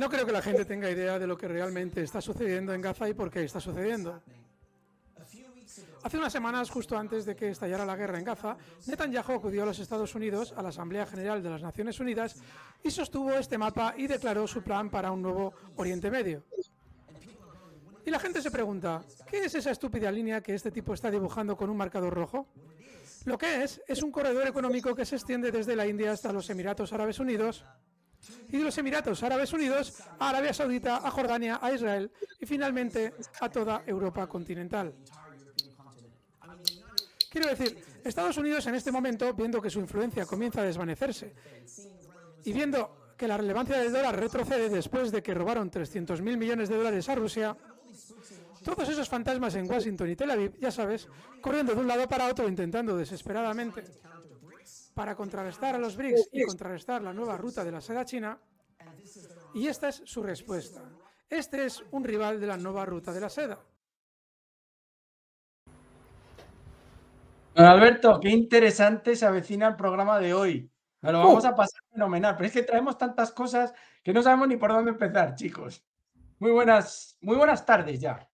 No creo que la gente tenga idea de lo que realmente está sucediendo en Gaza y por qué está sucediendo. Hace unas semanas, justo antes de que estallara la guerra en Gaza, Netanyahu acudió a los Estados Unidos, a la Asamblea General de las Naciones Unidas, y sostuvo este mapa y declaró su plan para un nuevo Oriente Medio. Y la gente se pregunta, ¿qué es esa estúpida línea que este tipo está dibujando con un marcador rojo? Lo que es, es un corredor económico que se extiende desde la India hasta los Emiratos Árabes Unidos y de los Emiratos Árabes Unidos a Arabia Saudita, a Jordania, a Israel y finalmente a toda Europa continental. Quiero decir, Estados Unidos en este momento, viendo que su influencia comienza a desvanecerse y viendo que la relevancia del dólar retrocede después de que robaron 300.000 millones de dólares a Rusia, todos esos fantasmas en Washington y Tel Aviv, ya sabes, corriendo de un lado para otro intentando desesperadamente para contrarrestar a los BRICS y contrarrestar la nueva ruta de la seda china, y esta es su respuesta. Este es un rival de la nueva ruta de la seda. Alberto, qué interesante se avecina el programa de hoy. lo oh. vamos a pasar fenomenal, pero es que traemos tantas cosas que no sabemos ni por dónde empezar, chicos. Muy buenas, muy buenas tardes ya.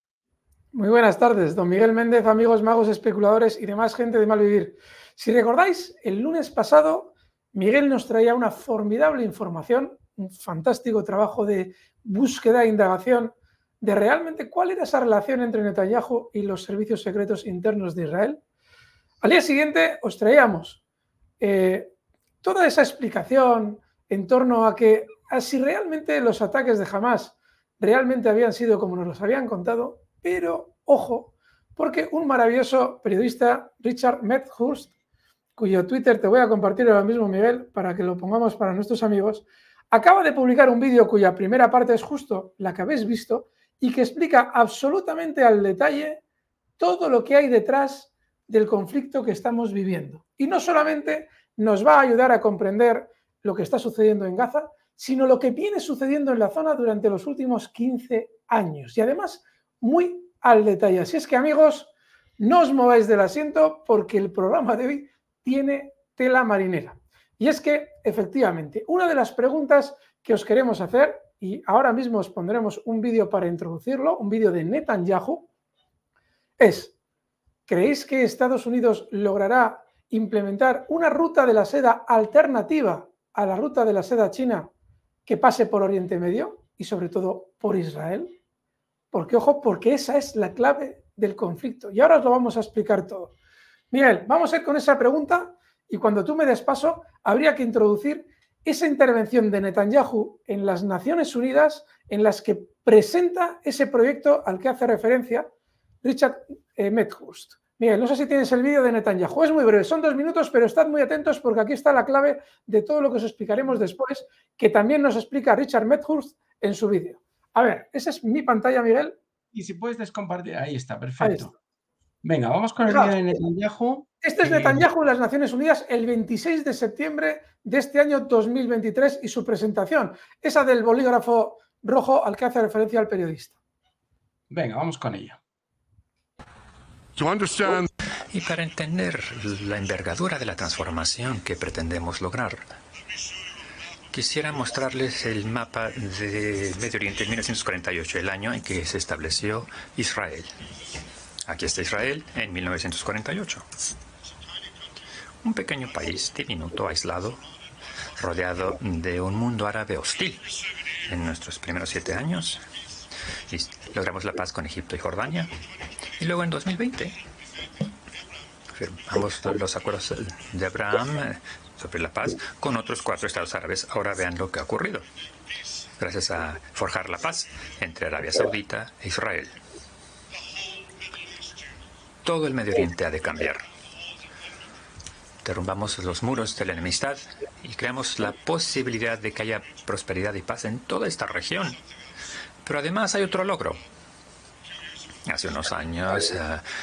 Muy buenas tardes, don Miguel Méndez, amigos magos, especuladores y demás gente de Malvivir. Si recordáis, el lunes pasado Miguel nos traía una formidable información, un fantástico trabajo de búsqueda e indagación de realmente cuál era esa relación entre Netanyahu y los servicios secretos internos de Israel. Al día siguiente os traíamos eh, toda esa explicación en torno a que así realmente los ataques de Hamas realmente habían sido como nos los habían contado, pero ojo, porque un maravilloso periodista, Richard methurst cuyo Twitter te voy a compartir ahora mismo, Miguel, para que lo pongamos para nuestros amigos, acaba de publicar un vídeo cuya primera parte es justo la que habéis visto y que explica absolutamente al detalle todo lo que hay detrás del conflicto que estamos viviendo. Y no solamente nos va a ayudar a comprender lo que está sucediendo en Gaza, sino lo que viene sucediendo en la zona durante los últimos 15 años. Y además, muy al detalle. Así es que amigos, no os mováis del asiento porque el programa de hoy tiene tela marinera. Y es que, efectivamente, una de las preguntas que os queremos hacer, y ahora mismo os pondremos un vídeo para introducirlo, un vídeo de Netanyahu, es, ¿creéis que Estados Unidos logrará implementar una ruta de la seda alternativa a la ruta de la seda china que pase por Oriente Medio y sobre todo por Israel? Porque, ojo, porque esa es la clave del conflicto. Y ahora os lo vamos a explicar todo. Miguel, vamos a ir con esa pregunta y cuando tú me des paso, habría que introducir esa intervención de Netanyahu en las Naciones Unidas en las que presenta ese proyecto al que hace referencia Richard methurst Medhurst. Miguel, no sé si tienes el vídeo de Netanyahu. Es muy breve, son dos minutos, pero estad muy atentos porque aquí está la clave de todo lo que os explicaremos después, que también nos explica Richard Methurst en su vídeo. A ver, esa es mi pantalla, Miguel. Y si puedes descompartir, ahí está, perfecto. Venga, vamos con el de Netanyahu. Este es eh, Netanyahu en las Naciones Unidas el 26 de septiembre de este año 2023 y su presentación, esa del bolígrafo rojo al que hace referencia el periodista. Venga, vamos con ella. Y para entender la envergadura de la transformación que pretendemos lograr, quisiera mostrarles el mapa de Medio Oriente en 1948, el año en que se estableció Israel. Aquí está Israel en 1948. Un pequeño país diminuto, aislado, rodeado de un mundo árabe hostil. En nuestros primeros siete años logramos la paz con Egipto y Jordania. Y luego en 2020 firmamos los acuerdos de Abraham eh, sobre la paz con otros cuatro estados árabes. Ahora vean lo que ha ocurrido. Gracias a forjar la paz entre Arabia Saudita e Israel. Todo el Medio Oriente ha de cambiar. Derrumbamos los muros de la enemistad y creamos la posibilidad de que haya prosperidad y paz en toda esta región. Pero además hay otro logro. Hace unos años eh,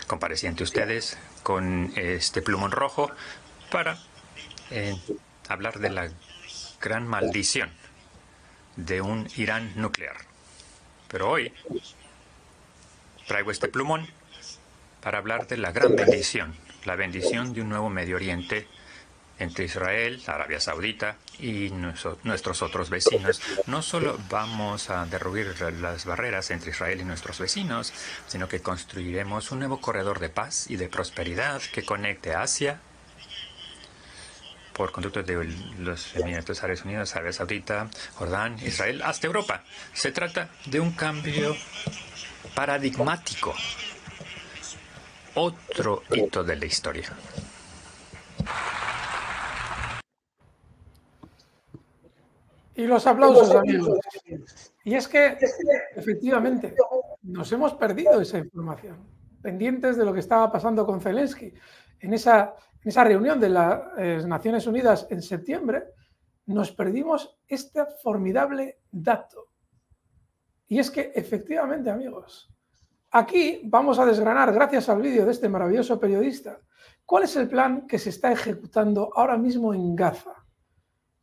comparecí ante ustedes con este plumón rojo para eh, hablar de la gran maldición de un Irán nuclear. Pero hoy traigo este plumón para hablar de la gran bendición, la bendición de un nuevo Medio Oriente entre Israel, Arabia Saudita y nuestros otros vecinos. No solo vamos a derruir las barreras entre Israel y nuestros vecinos, sino que construiremos un nuevo corredor de paz y de prosperidad que conecte Asia por conducto de los Emiratos Árabes Unidos, Arabia Saudita, Jordán, Israel, hasta Europa. Se trata de un cambio paradigmático otro hito de la historia. Y los aplausos, amigos. Y es que, efectivamente, nos hemos perdido esa información, pendientes de lo que estaba pasando con Zelensky. En esa, en esa reunión de las eh, Naciones Unidas en septiembre, nos perdimos este formidable dato. Y es que, efectivamente, amigos, Aquí vamos a desgranar, gracias al vídeo de este maravilloso periodista, cuál es el plan que se está ejecutando ahora mismo en Gaza.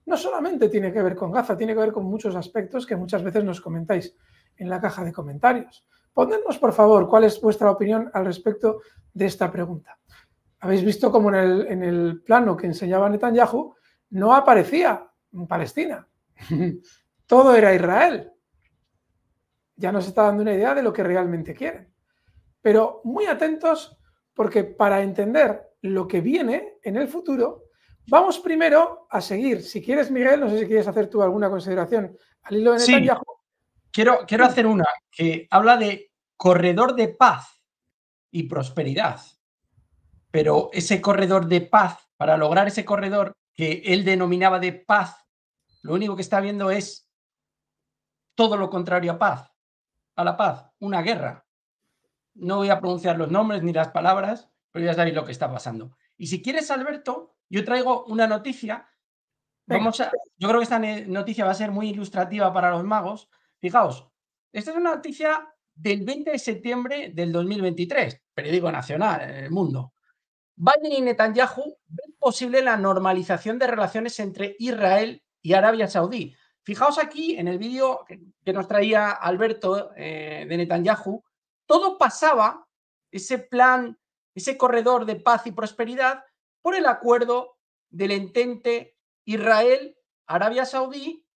No solamente tiene que ver con Gaza, tiene que ver con muchos aspectos que muchas veces nos comentáis en la caja de comentarios. Ponednos, por favor, cuál es vuestra opinión al respecto de esta pregunta. Habéis visto cómo en el, en el plano que enseñaba Netanyahu no aparecía Palestina. Todo era Israel ya nos está dando una idea de lo que realmente quieren. Pero muy atentos porque para entender lo que viene en el futuro, vamos primero a seguir. Si quieres, Miguel, no sé si quieres hacer tú alguna consideración al hilo quiero, quiero hacer una que habla de corredor de paz y prosperidad. Pero ese corredor de paz, para lograr ese corredor que él denominaba de paz, lo único que está viendo es todo lo contrario a paz a la paz, una guerra. No voy a pronunciar los nombres ni las palabras, pero ya sabéis lo que está pasando. Y si quieres, Alberto, yo traigo una noticia. Vamos a, yo creo que esta noticia va a ser muy ilustrativa para los magos. Fijaos, esta es una noticia del 20 de septiembre del 2023, periódico nacional en el mundo. Biden y Netanyahu ven posible la normalización de relaciones entre Israel y Arabia Saudí Fijaos aquí en el vídeo que, nos traía Alberto eh, de Netanyahu, todo pasaba, ese plan, ese corredor de paz y prosperidad, por el acuerdo del entente Israel-Arabia Saudí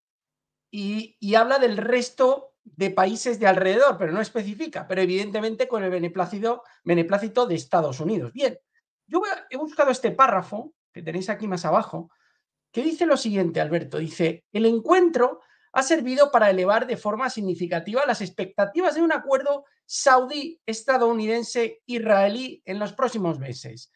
y, habla del resto de países de alrededor, pero no especifica, pero evidentemente con el beneplácito de Estados Unidos. Bien, yo he buscado este párrafo que tenéis aquí más abajo, que dice lo siguiente, Alberto. Dice, el encuentro ha servido para elevar de forma significativa las expectativas de un acuerdo saudí, estadounidense, israelí en los próximos meses.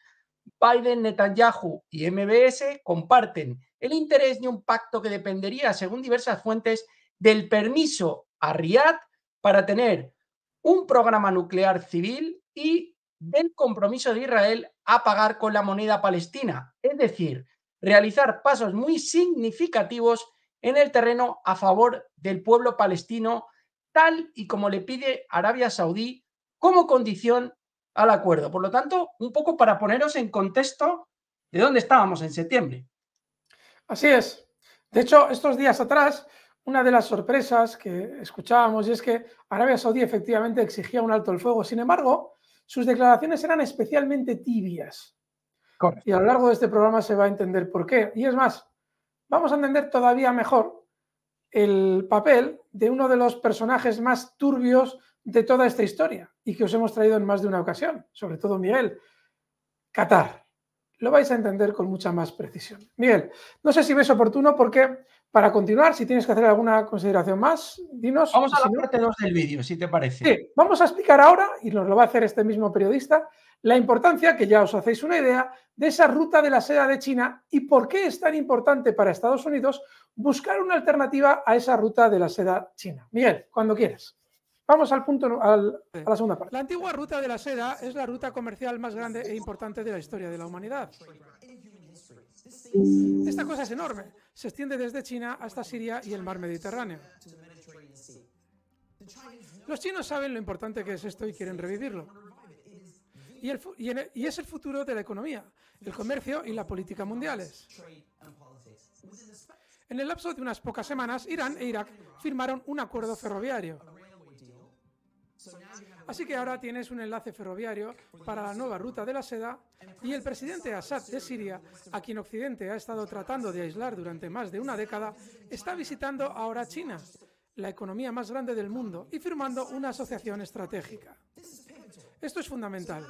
Biden, Netanyahu y MBS comparten el interés de un pacto que dependería, según diversas fuentes, del permiso a Riad para tener un programa nuclear civil y del compromiso de Israel a pagar con la moneda palestina, es decir, realizar pasos muy significativos en el terreno a favor del pueblo palestino, tal y como le pide Arabia Saudí como condición al acuerdo. Por lo tanto, un poco para poneros en contexto de dónde estábamos en septiembre. Así es. De hecho, estos días atrás, una de las sorpresas que escuchábamos es que Arabia Saudí efectivamente exigía un alto el fuego. Sin embargo, sus declaraciones eran especialmente tibias. Y a lo largo de este programa se va a entender por qué. Y es más, vamos a entender todavía mejor el papel de uno de los personajes más turbios de toda esta historia y que os hemos traído en más de una ocasión, sobre todo Miguel, Qatar. Lo vais a entender con mucha más precisión. Miguel, no sé si ves oportuno porque para continuar, si tienes que hacer alguna consideración más, dinos. Vamos a la parte del vídeo, si te parece. vamos a explicar ahora, y nos lo va a hacer este mismo periodista, la importancia, que ya os hacéis una idea, de esa ruta de la seda de China y por qué es tan importante para Estados Unidos buscar una alternativa a esa ruta de la seda china. Miguel, cuando quieras. Vamos al punto, a la segunda parte. La antigua ruta de la seda es la ruta comercial más grande e importante de la historia de la humanidad. Esta cosa es enorme. Se extiende desde China hasta Siria y el mar Mediterráneo. Los chinos saben lo importante que es esto y quieren revivirlo y, es el futuro de la economía, el comercio y la política mundiales. En el lapso de unas pocas semanas, Irán e Irak firmaron un acuerdo ferroviario. Así que ahora tienes un enlace ferroviario para la nueva ruta de la seda y el presidente Assad de Siria, a quien Occidente ha estado tratando de aislar durante más de una década, está visitando ahora China, la economía más grande del mundo, y firmando una asociación estratégica. Esto es fundamental.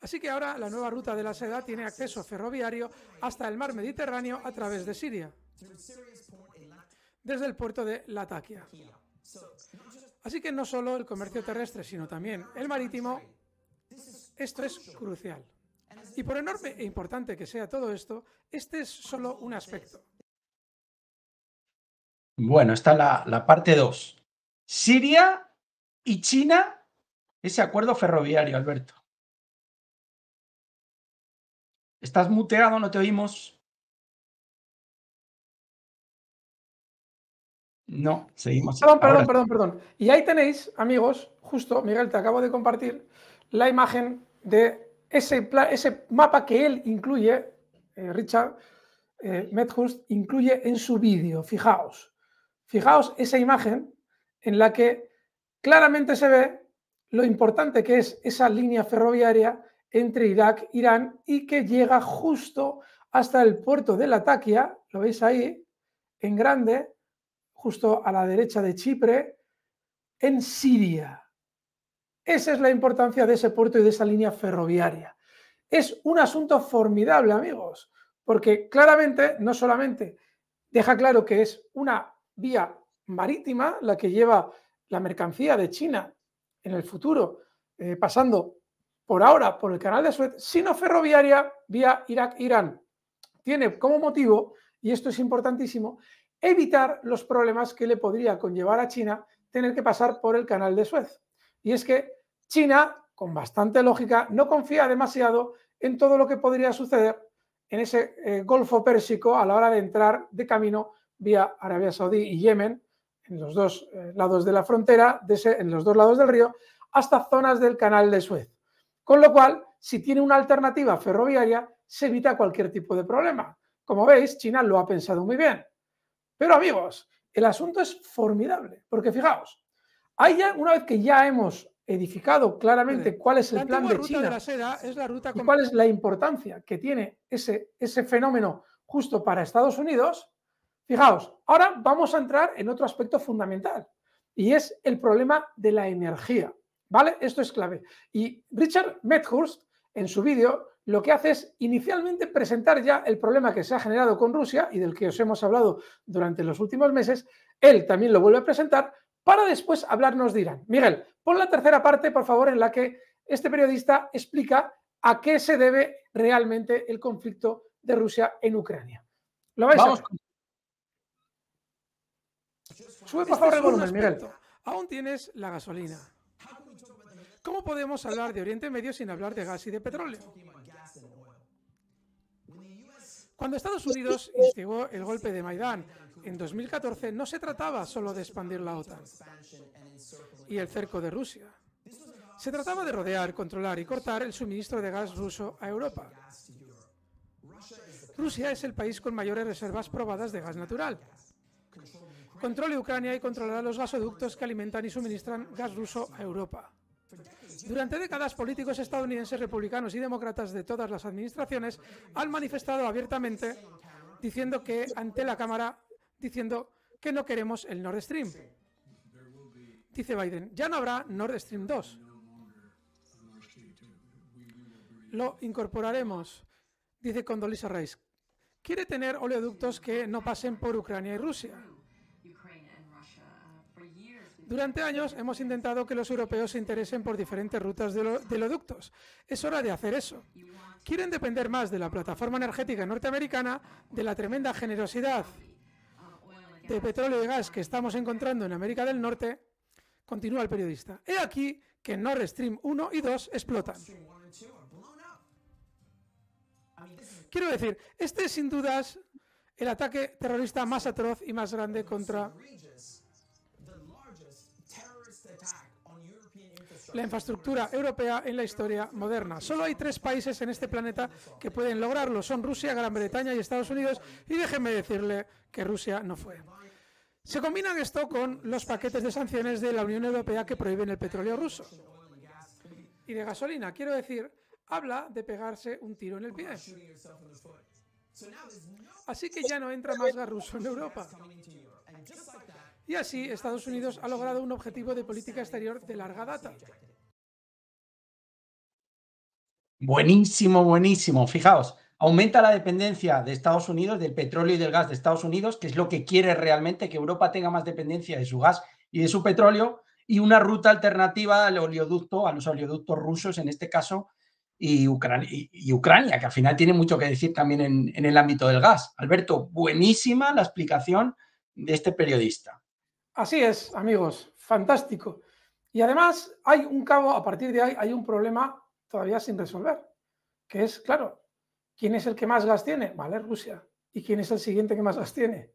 Así que ahora la nueva ruta de la seda tiene acceso ferroviario hasta el mar Mediterráneo a través de Siria, desde el puerto de Latakia. Así que no solo el comercio terrestre, sino también el marítimo, esto es crucial. Y por enorme e importante que sea todo esto, este es solo un aspecto. Bueno, está la, parte 2. Siria y China, ese acuerdo ferroviario, Alberto. Estás muteado, no te oímos. No, seguimos. Perdón, perdón, perdón, Y ahí tenéis, amigos, justo, Miguel, te acabo de compartir la imagen de ese, ese mapa que él incluye, eh, Richard eh, incluye en su vídeo. Fijaos, fijaos esa imagen en la que claramente se ve lo importante que es esa línea ferroviaria entre Irak Irán y que llega justo hasta el puerto de Latakia, lo veis ahí, en grande, justo a la derecha de Chipre, en Siria. Esa es la importancia de ese puerto y de esa línea ferroviaria. Es un asunto formidable, amigos, porque claramente no solamente deja claro que es una vía marítima la que lleva la mercancía de China en el futuro, eh, pasando por ahora por el canal de Suez, sino ferroviaria vía Irak-Irán. Tiene como motivo, y esto es importantísimo, evitar los problemas que le podría conllevar a China tener que pasar por el canal de Suez. Y es que China, con bastante lógica, no confía demasiado en todo lo que podría suceder en ese eh, Golfo Pérsico a la hora de entrar de camino vía Arabia Saudí y Yemen, en los dos eh, lados de la frontera, de en los dos lados del río, hasta zonas del canal de Suez. Con lo cual, si tiene una alternativa ferroviaria, se evita cualquier tipo de problema. Como veis, China lo ha pensado muy bien. Pero amigos, el asunto es formidable, porque fijaos, hay una vez que ya hemos edificado claramente cuál es el plan de China y cuál es la importancia que tiene ese, ese fenómeno justo para Estados Unidos, fijaos, ahora vamos a entrar en otro aspecto fundamental y es el problema de la energía. ¿Vale? Esto es clave. Y Richard Medhurst, en su vídeo, lo que hace es inicialmente presentar ya el problema que se ha generado con Rusia y del que os hemos hablado durante los últimos meses. Él también lo vuelve a presentar para después hablarnos de Irán. Miguel, pon la tercera parte, por favor, en la que este periodista explica a qué se debe realmente el conflicto de Rusia en Ucrania. Lo vais Vamos. a Sube, por este favor, el Miguel. Aún tienes la gasolina ¿Cómo podemos hablar de Oriente Medio sin hablar de gas y de petróleo? Cuando Estados Unidos instigó el golpe de Maidán en 2014, no se trataba solo de expandir la OTAN y el cerco de Rusia. Se trataba de rodear, controlar y cortar el suministro de gas ruso a Europa. Rusia es el país con mayores reservas probadas de gas natural. Controle Ucrania y controlará los gasoductos que alimentan y suministran gas ruso a Europa. Durante décadas, políticos estadounidenses, republicanos y demócratas de todas las administraciones han manifestado abiertamente diciendo que ante la Cámara, diciendo que no queremos el Nord Stream. Dice Biden, ya no habrá Nord Stream 2. Lo incorporaremos, dice Condoleezza Rice. Quiere tener oleoductos que no pasen por Ucrania y Rusia. Durante años hemos intentado que los europeos se interesen por diferentes rutas de, los ductos. Es hora de hacer eso. Quieren depender más de la plataforma energética norteamericana, de la tremenda generosidad de petróleo y gas que estamos encontrando en América del Norte, continúa el periodista. He aquí que Nord Stream 1 y 2 explotan. Quiero decir, este es sin dudas el ataque terrorista más atroz y más grande contra la infraestructura europea en la historia moderna. Solo hay tres países en este planeta que pueden lograrlo. Son Rusia, Gran Bretaña y Estados Unidos. Y déjenme decirle que Rusia no fue. Se combinan esto con los paquetes de sanciones de la Unión Europea que prohíben el petróleo ruso. Y de gasolina, quiero decir, habla de pegarse un tiro en el pie. Así que ya no entra más gas ruso en Europa. Y así, Estados Unidos ha logrado un objetivo de política exterior de larga data. Buenísimo, buenísimo. Fijaos, aumenta la dependencia de Estados Unidos, del petróleo y del gas de Estados Unidos, que es lo que quiere realmente que Europa tenga más dependencia de su gas y de su petróleo, y una ruta alternativa al oleoducto, a los oleoductos rusos en este caso, y Ucrania, que al final tiene mucho que decir también en el ámbito del gas. Alberto, buenísima la explicación de este periodista. Así es, amigos, fantástico. Y además hay un cabo, a partir de ahí hay un problema todavía sin resolver, que es, claro, ¿quién es el que más gas tiene? Vale, Rusia. ¿Y quién es el siguiente que más gas tiene?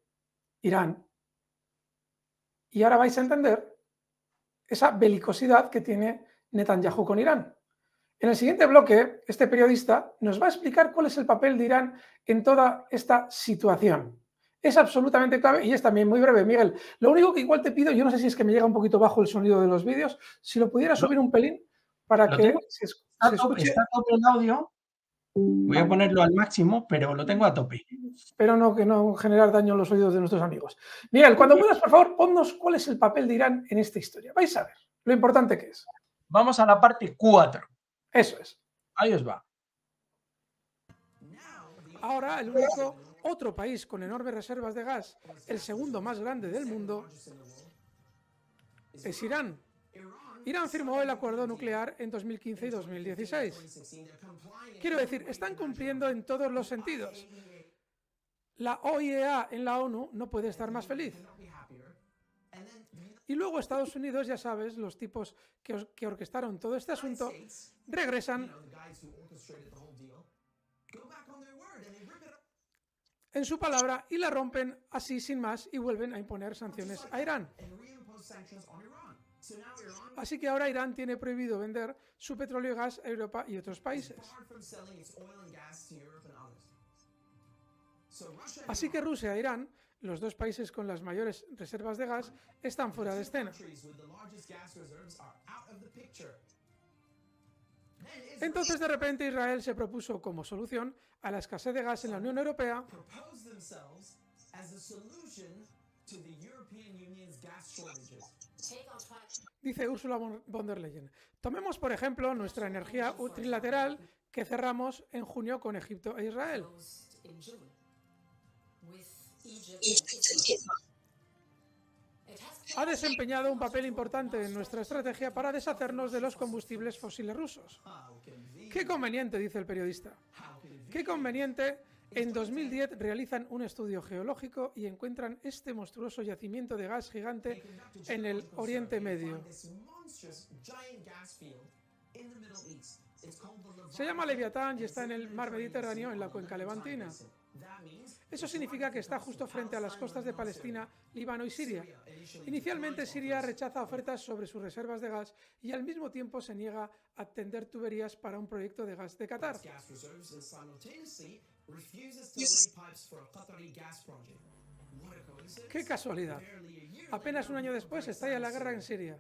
Irán. Y ahora vais a entender esa belicosidad que tiene Netanyahu con Irán. En el siguiente bloque, este periodista nos va a explicar cuál es el papel de Irán en toda esta situación es absolutamente clave y es también muy breve, Miguel. Lo único que igual te pido, yo no sé si es que me llega un poquito bajo el sonido de los vídeos, si lo pudiera subir un pelín para que se, está, el audio. Voy a ponerlo al máximo, pero lo tengo a tope. Espero no que no generar daño en los oídos de nuestros amigos. Miguel, cuando puedas, por favor, ponnos cuál es el papel de Irán en esta historia. Vais a ver lo importante que es. Vamos a la parte 4. Eso es. Ahí os va. Ahora el único otro país con enormes reservas de gas, el segundo más grande del mundo, es Irán. Irán firmó el acuerdo nuclear en 2015 y 2016. Quiero decir, están cumpliendo en todos los sentidos. La OIEA en la ONU no puede estar más feliz. Y luego Estados Unidos, ya sabes, los tipos que, que orquestaron todo este asunto, regresan en su palabra y la rompen así sin más y vuelven a imponer sanciones a Irán. Así que ahora Irán tiene prohibido vender su petróleo y gas a Europa y otros países. Así que Rusia e Irán, los dos países con las mayores reservas de gas, están fuera de escena. Entonces de repente Israel se propuso como solución a la escasez de gas en la Unión Europea Dice Ursula von der Leyen, tomemos por ejemplo nuestra energía trilateral que cerramos en junio con Egipto e Israel ha desempeñado un papel importante en nuestra estrategia para deshacernos de los combustibles fósiles rusos. Qué conveniente, dice el periodista. Qué conveniente, en 2010 realizan un estudio geológico y encuentran este monstruoso yacimiento de gas gigante en el Oriente Medio. Se llama Leviatán y está en el mar Mediterráneo, en la cuenca levantina. Eso significa que está justo frente a las costas de Palestina, Líbano y Siria. Inicialmente Siria rechaza ofertas sobre sus reservas de gas y al mismo tiempo se niega a tender tuberías para un proyecto de gas de Qatar. ¡Qué casualidad! Apenas un año después estalla la guerra en Siria.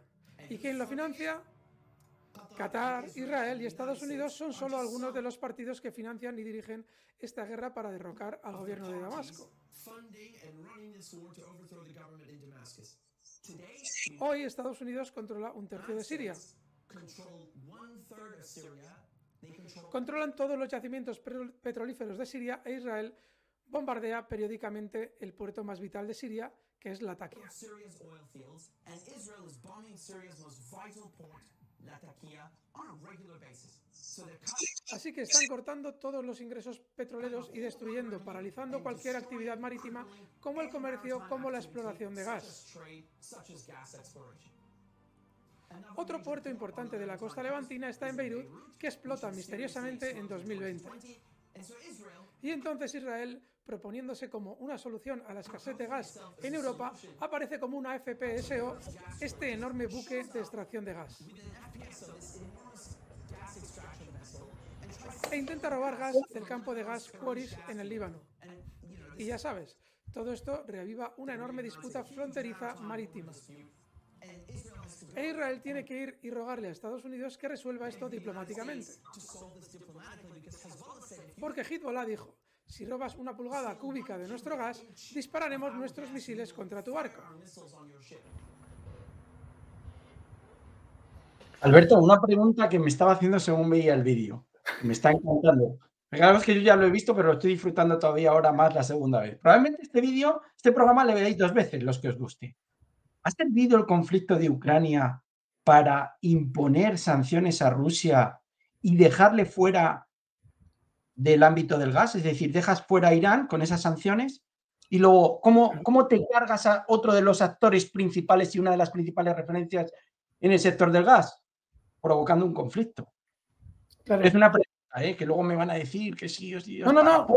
¿Y quién lo financia? Qatar, Israel y Estados Unidos son solo algunos de los partidos que financian y dirigen esta guerra para derrocar al gobierno de Damasco. Hoy Estados Unidos controla un tercio de Siria. Controlan todos los yacimientos petrolíferos de Siria e Israel bombardea periódicamente el puerto más vital de Siria, que es Latakia. Así que están cortando todos los ingresos petroleros y destruyendo, paralizando cualquier actividad marítima como el comercio, como la exploración de gas. Otro puerto importante de la costa levantina está en Beirut, que explota misteriosamente en 2020. Y entonces Israel proponiéndose como una solución a la escasez de gas en Europa, aparece como una FPSO este enorme buque de extracción de gas. E intenta robar gas del campo de gas Quaris en el Líbano. Y ya sabes, todo esto reaviva una enorme disputa fronteriza marítima. E Israel tiene que ir y rogarle a Estados Unidos que resuelva esto diplomáticamente. Porque Hezbollah dijo, si robas una pulgada cúbica de nuestro gas, dispararemos nuestros misiles contra tu barco. Alberto, una pregunta que me estaba haciendo según veía el vídeo. Me está encantando. Claro es que yo ya lo he visto, pero lo estoy disfrutando todavía ahora más la segunda vez. Probablemente este vídeo, este programa le veréis dos veces los que os guste. ¿Ha servido el conflicto de Ucrania para imponer sanciones a Rusia y dejarle fuera del ámbito del gas, es decir, dejas fuera a Irán con esas sanciones y luego, ¿cómo, ¿cómo te cargas a otro de los actores principales y una de las principales referencias en el sector del gas? Provocando un conflicto. Es una pregunta, ¿eh? que luego me van a decir que sí, o sí. No, no, no.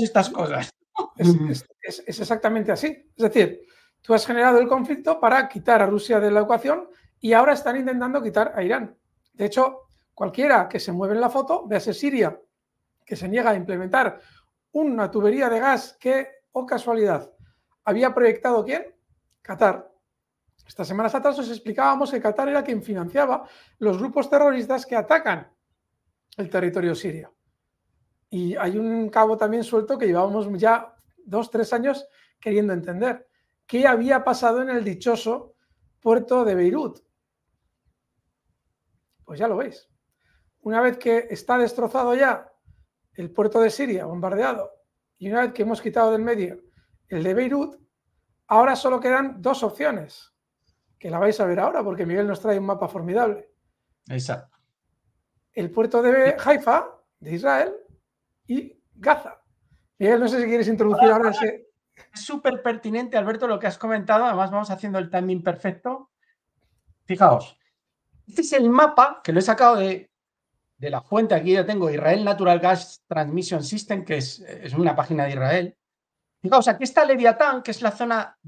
estas cosas. Es, exactamente así. Es decir, tú has generado el conflicto para quitar a Rusia de la ecuación y ahora están intentando quitar a Irán. De hecho, cualquiera que se mueve en la foto, ser Siria, que se niega a implementar una tubería de gas que, oh casualidad, había proyectado quién? Qatar. Estas semanas atrás os explicábamos que Qatar era quien financiaba los grupos terroristas que atacan el territorio sirio. Y hay un cabo también suelto que llevábamos ya dos, tres años queriendo entender. ¿Qué había pasado en el dichoso puerto de Beirut? Pues ya lo veis. Una vez que está destrozado ya el puerto de Siria bombardeado y una vez que hemos quitado del medio el de Beirut, ahora solo quedan dos opciones, que la vais a ver ahora porque Miguel nos trae un mapa formidable. Exacto. El puerto de Haifa, de Israel, y Gaza. Miguel, no sé si quieres introducir ahora, ese... Es súper pertinente, Alberto, lo que has comentado. Además, vamos haciendo el timing perfecto. Fijaos, este es el mapa que lo he sacado de de la fuente, aquí ya tengo Israel Natural Gas Transmission System, que es, una página de Israel. Fijaos, aquí está Leviatán, que es la zona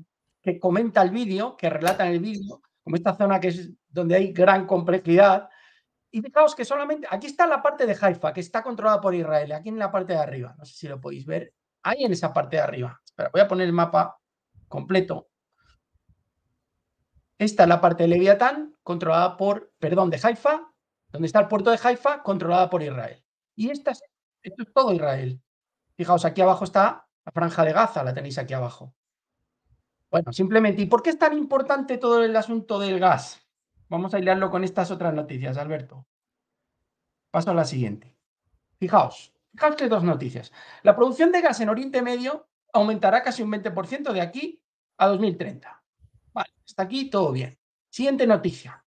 que comenta el vídeo, que relata en el vídeo, como esta zona que es donde hay gran complejidad. Y fijaos que solamente, aquí está la parte de Haifa, que está controlada por Israel, aquí en la parte de arriba, no sé si lo podéis ver, ahí en esa parte de arriba. Espera, voy a poner el mapa completo. Esta es la parte de Leviatán, controlada por, perdón, de Haifa, donde está el puerto de Haifa controlada por Israel. Y esto es todo Israel. Fijaos, aquí abajo está la franja de Gaza, la tenéis aquí abajo. Bueno, simplemente, ¿y por qué es tan importante todo el asunto del gas? Vamos a hilarlo con estas otras noticias, Alberto. Paso a la siguiente. Fijaos, fijaos que dos noticias. La producción de gas en Oriente Medio aumentará casi un 20% de aquí a 2030. Vale, hasta aquí todo bien. Siguiente noticia.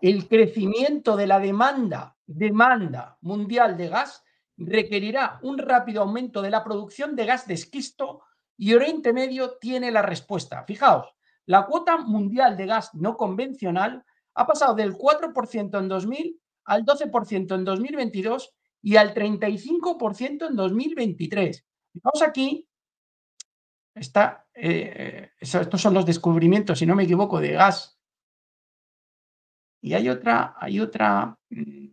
El crecimiento de la demanda, demanda mundial de gas requerirá un rápido aumento de la producción de gas de esquisto y Oriente Medio tiene la respuesta. Fijaos, la cuota mundial de gas no convencional ha pasado del 4% en 2000 al 12% en 2022 y al 35% en 2023. Fijaos aquí, está, eh, eh, estos son los descubrimientos, si no me equivoco, de gas y hay otra, hay otra. Mm,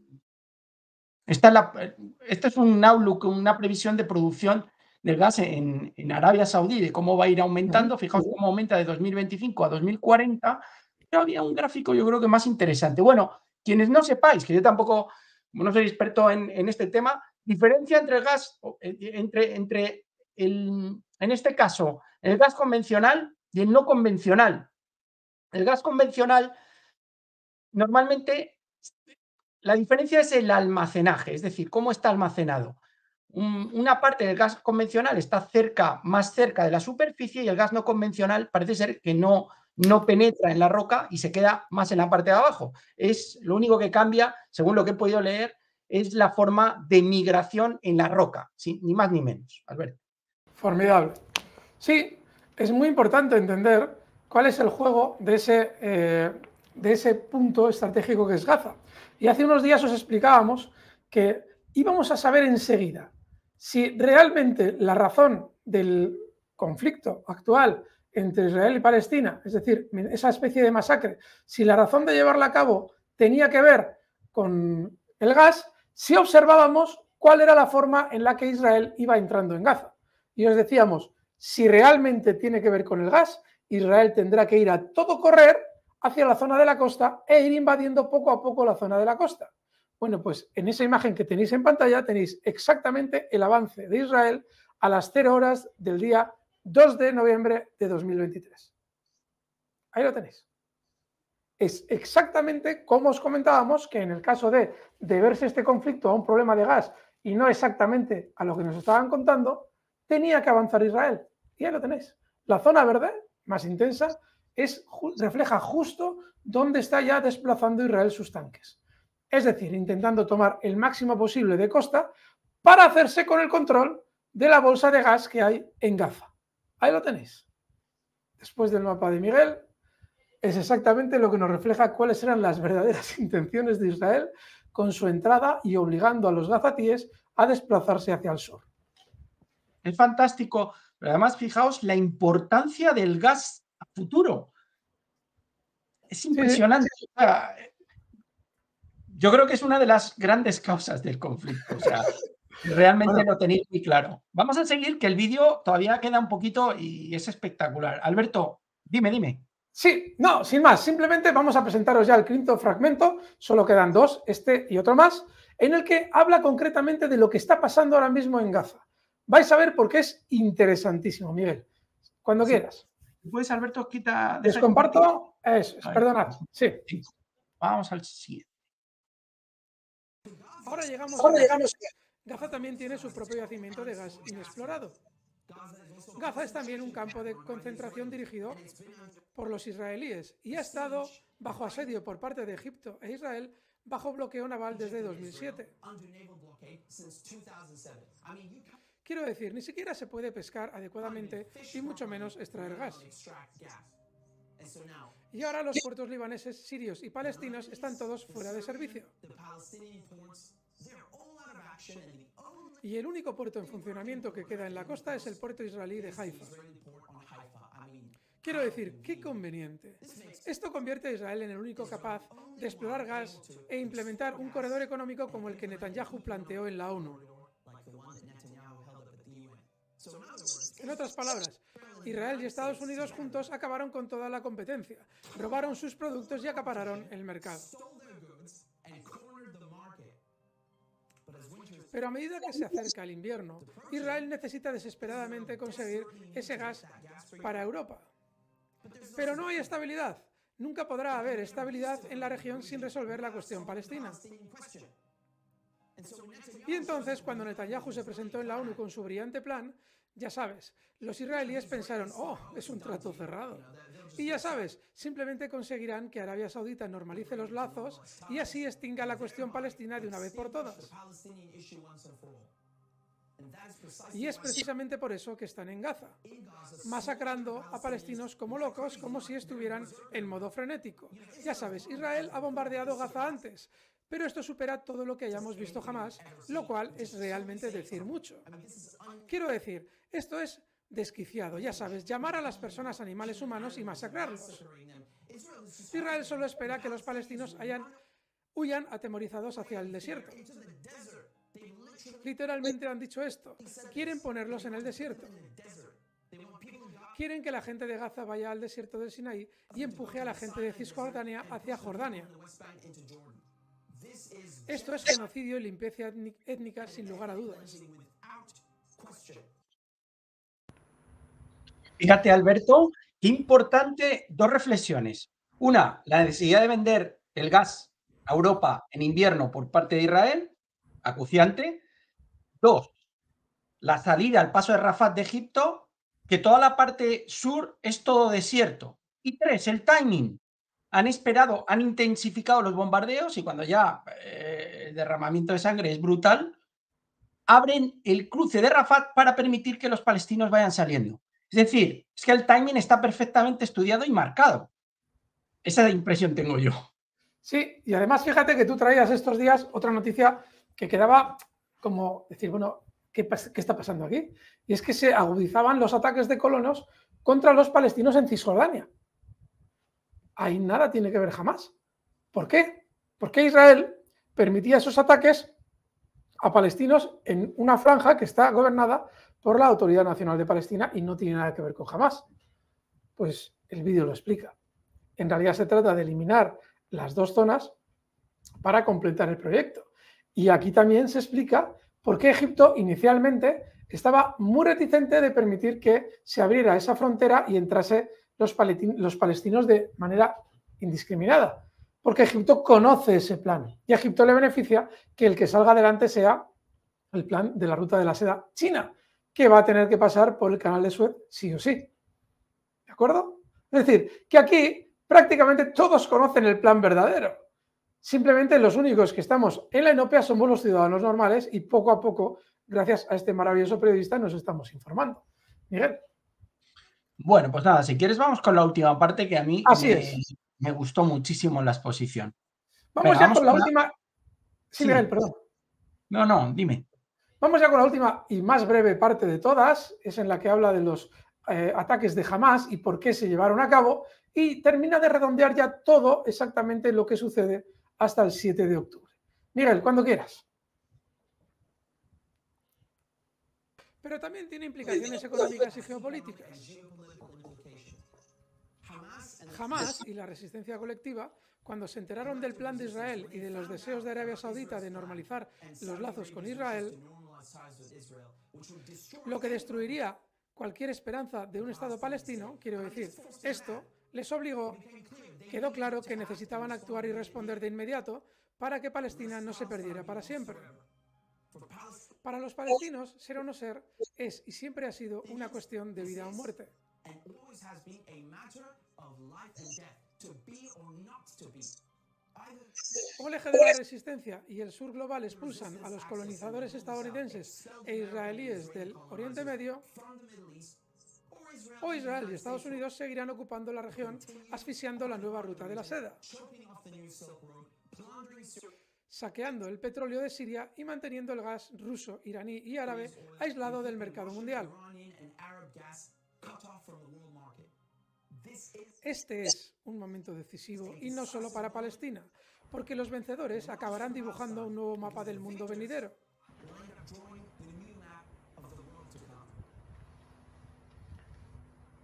Esta, es la, es un outlook, una previsión de producción del gas en, Arabia Saudí, de cómo va a ir aumentando. Fijaos cómo aumenta de 2025 a 2040. había un gráfico, yo creo que más interesante. Bueno, quienes no sepáis, que yo tampoco no soy experto en, este tema, diferencia entre el gas, eh, entre, entre el, en este caso, el gas convencional y el no convencional. El gas convencional normalmente la diferencia es el almacenaje, es decir, cómo está almacenado. una parte del gas convencional está cerca, más cerca de la superficie y el gas no convencional parece ser que no, no penetra en la roca y se queda más en la parte de abajo. Es lo único que cambia, según lo que he podido leer, es la forma de migración en la roca, ni más ni menos. Alberto. Formidable. Sí, es muy importante entender cuál es el juego de ese eh, de ese punto estratégico que es Gaza. Y hace unos días os explicábamos que íbamos a saber enseguida si realmente la razón del conflicto actual entre Israel y Palestina, es decir, esa especie de masacre, si la razón de llevarla a cabo tenía que ver con el gas, si observábamos cuál era la forma en la que Israel iba entrando en Gaza. Y os decíamos, si realmente tiene que ver con el gas, Israel tendrá que ir a todo correr hacia la zona de la costa e ir invadiendo poco a poco la zona de la costa. Bueno, pues en esa imagen que tenéis en pantalla tenéis exactamente el avance de Israel a las 0 horas del día 2 de noviembre de 2023. Ahí lo tenéis. Es exactamente como os comentábamos que en el caso de verse este conflicto a un problema de gas y no exactamente a lo que nos estaban contando, tenía que avanzar Israel. Y ahí lo tenéis. La zona verde, más intensa, es, refleja justo dónde está ya desplazando Israel sus tanques. Es decir, intentando tomar el máximo posible de costa para hacerse con el control de la bolsa de gas que hay en Gaza. Ahí lo tenéis. Después del mapa de Miguel, es exactamente lo que nos refleja cuáles eran las verdaderas intenciones de Israel con su entrada y obligando a los gazatíes a desplazarse hacia el sur. Es fantástico, pero además fijaos la importancia del gas futuro. Es impresionante. yo creo que es una de las grandes causas del conflicto. O sea, realmente lo tenéis muy claro. Vamos a seguir, que el vídeo todavía queda un poquito y es espectacular. Alberto, dime, dime. Sí, no, sin más. Simplemente vamos a presentaros ya el quinto fragmento. Solo quedan dos, este y otro más, en el que habla concretamente de lo que está pasando ahora mismo en Gaza. Vais a ver porque es interesantísimo, Miguel. Cuando quieras. ¿Puedes, Alberto, quita. ¿Descomparto? comparto. Es, Sí. Vamos al siguiente. Ahora llegamos. a... llegamos. Gaza también tiene su propio yacimiento de gas inexplorado. Gaza es también un campo de concentración dirigido por los israelíes y ha estado bajo asedio por parte de Egipto e Israel bajo bloqueo naval desde 2007. Quiero decir, ni siquiera se puede pescar adecuadamente y mucho menos extraer gas. Y ahora los puertos libaneses, sirios y palestinos están todos fuera de servicio. Y el único puerto en funcionamiento que queda en la costa es el puerto israelí de Haifa. Quiero decir, qué conveniente. Esto convierte a Israel en el único capaz de explorar gas e implementar un corredor económico como el que Netanyahu planteó en la ONU. En otras palabras, Israel y Estados Unidos juntos acabaron con toda la competencia, robaron sus productos y acapararon el mercado. Pero a medida que se acerca el invierno, Israel necesita desesperadamente conseguir ese gas para Europa. Pero no hay estabilidad. Nunca podrá haber estabilidad en la región sin resolver la cuestión palestina. Y entonces, cuando Netanyahu se presentó en la ONU con su brillante plan, ya sabes, los israelíes pensaron, oh, es un trato cerrado. Y ya sabes, simplemente conseguirán que Arabia Saudita normalice los lazos y así extinga la cuestión palestina de una vez por todas. Y es precisamente por eso que están en Gaza, masacrando a palestinos como locos, como si estuvieran en modo frenético. Ya sabes, Israel ha bombardeado Gaza antes, pero esto supera todo lo que hayamos visto jamás, lo cual es realmente decir mucho. Quiero decir, esto es desquiciado, ya sabes, llamar a las personas animales humanos y masacrarlos. Israel solo espera que los palestinos huyan atemorizados hacia el desierto. Literalmente han dicho esto. Quieren ponerlos en el desierto. Quieren que la gente de Gaza vaya al desierto del Sinaí y empuje a la gente de Cisjordania hacia Jordania. Esto es genocidio y limpieza étnica sin lugar a dudas. Fíjate, Alberto, importante dos reflexiones. Una, la necesidad de vender el gas a Europa en invierno por parte de Israel, acuciante. Dos, la salida al paso de Rafat de Egipto, que toda la parte sur es todo desierto. Y tres, el timing. Han esperado, han intensificado los bombardeos y cuando ya eh, el derramamiento de sangre es brutal, abren el cruce de Rafat para permitir que los palestinos vayan saliendo. Es decir, es que el timing está perfectamente estudiado y marcado. Esa impresión tengo yo. Sí, y además fíjate que tú traías estos días otra noticia que quedaba como decir, bueno, ¿qué, qué está pasando aquí? Y es que se agudizaban los ataques de colonos contra los palestinos en Cisjordania. Ahí nada tiene que ver jamás. ¿Por qué? Porque Israel permitía esos ataques a palestinos en una franja que está gobernada por la Autoridad Nacional de Palestina y no tiene nada que ver con jamás. Pues el vídeo lo explica. En realidad se trata de eliminar las dos zonas para completar el proyecto. Y aquí también se explica por qué Egipto inicialmente estaba muy reticente de permitir que se abriera esa frontera y entrase los, palestinos de manera indiscriminada porque Egipto conoce ese plan y Egipto le beneficia que el que salga adelante sea el plan de la ruta de la seda china, que va a tener que pasar por el canal de Suez sí o sí. ¿De acuerdo? Es decir, que aquí prácticamente todos conocen el plan verdadero. Simplemente los únicos que estamos en la Enopea somos los ciudadanos normales y poco a poco, gracias a este maravilloso periodista, nos estamos informando. Miguel. Bueno, pues nada, si quieres vamos con la última parte que a mí Así me, es me gustó muchísimo la exposición. Vamos ya con la última. Sí, Miguel, perdón. No, no, dime. Vamos ya con la última y más breve parte de todas, es en la que habla de los eh, ataques de Hamas y por qué se llevaron a cabo, y termina de redondear ya todo exactamente lo que sucede hasta el 7 de octubre. Miguel, cuando quieras. Pero también tiene pues implicaciones económicas y geopolíticas. Jamás y la resistencia colectiva, cuando se enteraron del plan de Israel y de los deseos de Arabia Saudita de normalizar los lazos con Israel, lo que destruiría cualquier esperanza de un Estado palestino, quiero decir, esto les obligó, quedó claro que necesitaban actuar y responder de inmediato para que Palestina no se perdiera para siempre. Para los palestinos, ser o no ser es y siempre ha sido una cuestión de vida o muerte o el eje de la resistencia y el sur global expulsan a los colonizadores estadounidenses e israelíes del Oriente Medio, o Israel y Estados Unidos seguirán ocupando la región, asfixiando la nueva ruta de la seda, saqueando el petróleo de Siria y manteniendo el gas ruso, iraní y árabe aislado del mercado mundial. Este es un momento decisivo y no solo para Palestina, porque los vencedores acabarán dibujando un nuevo mapa del mundo venidero.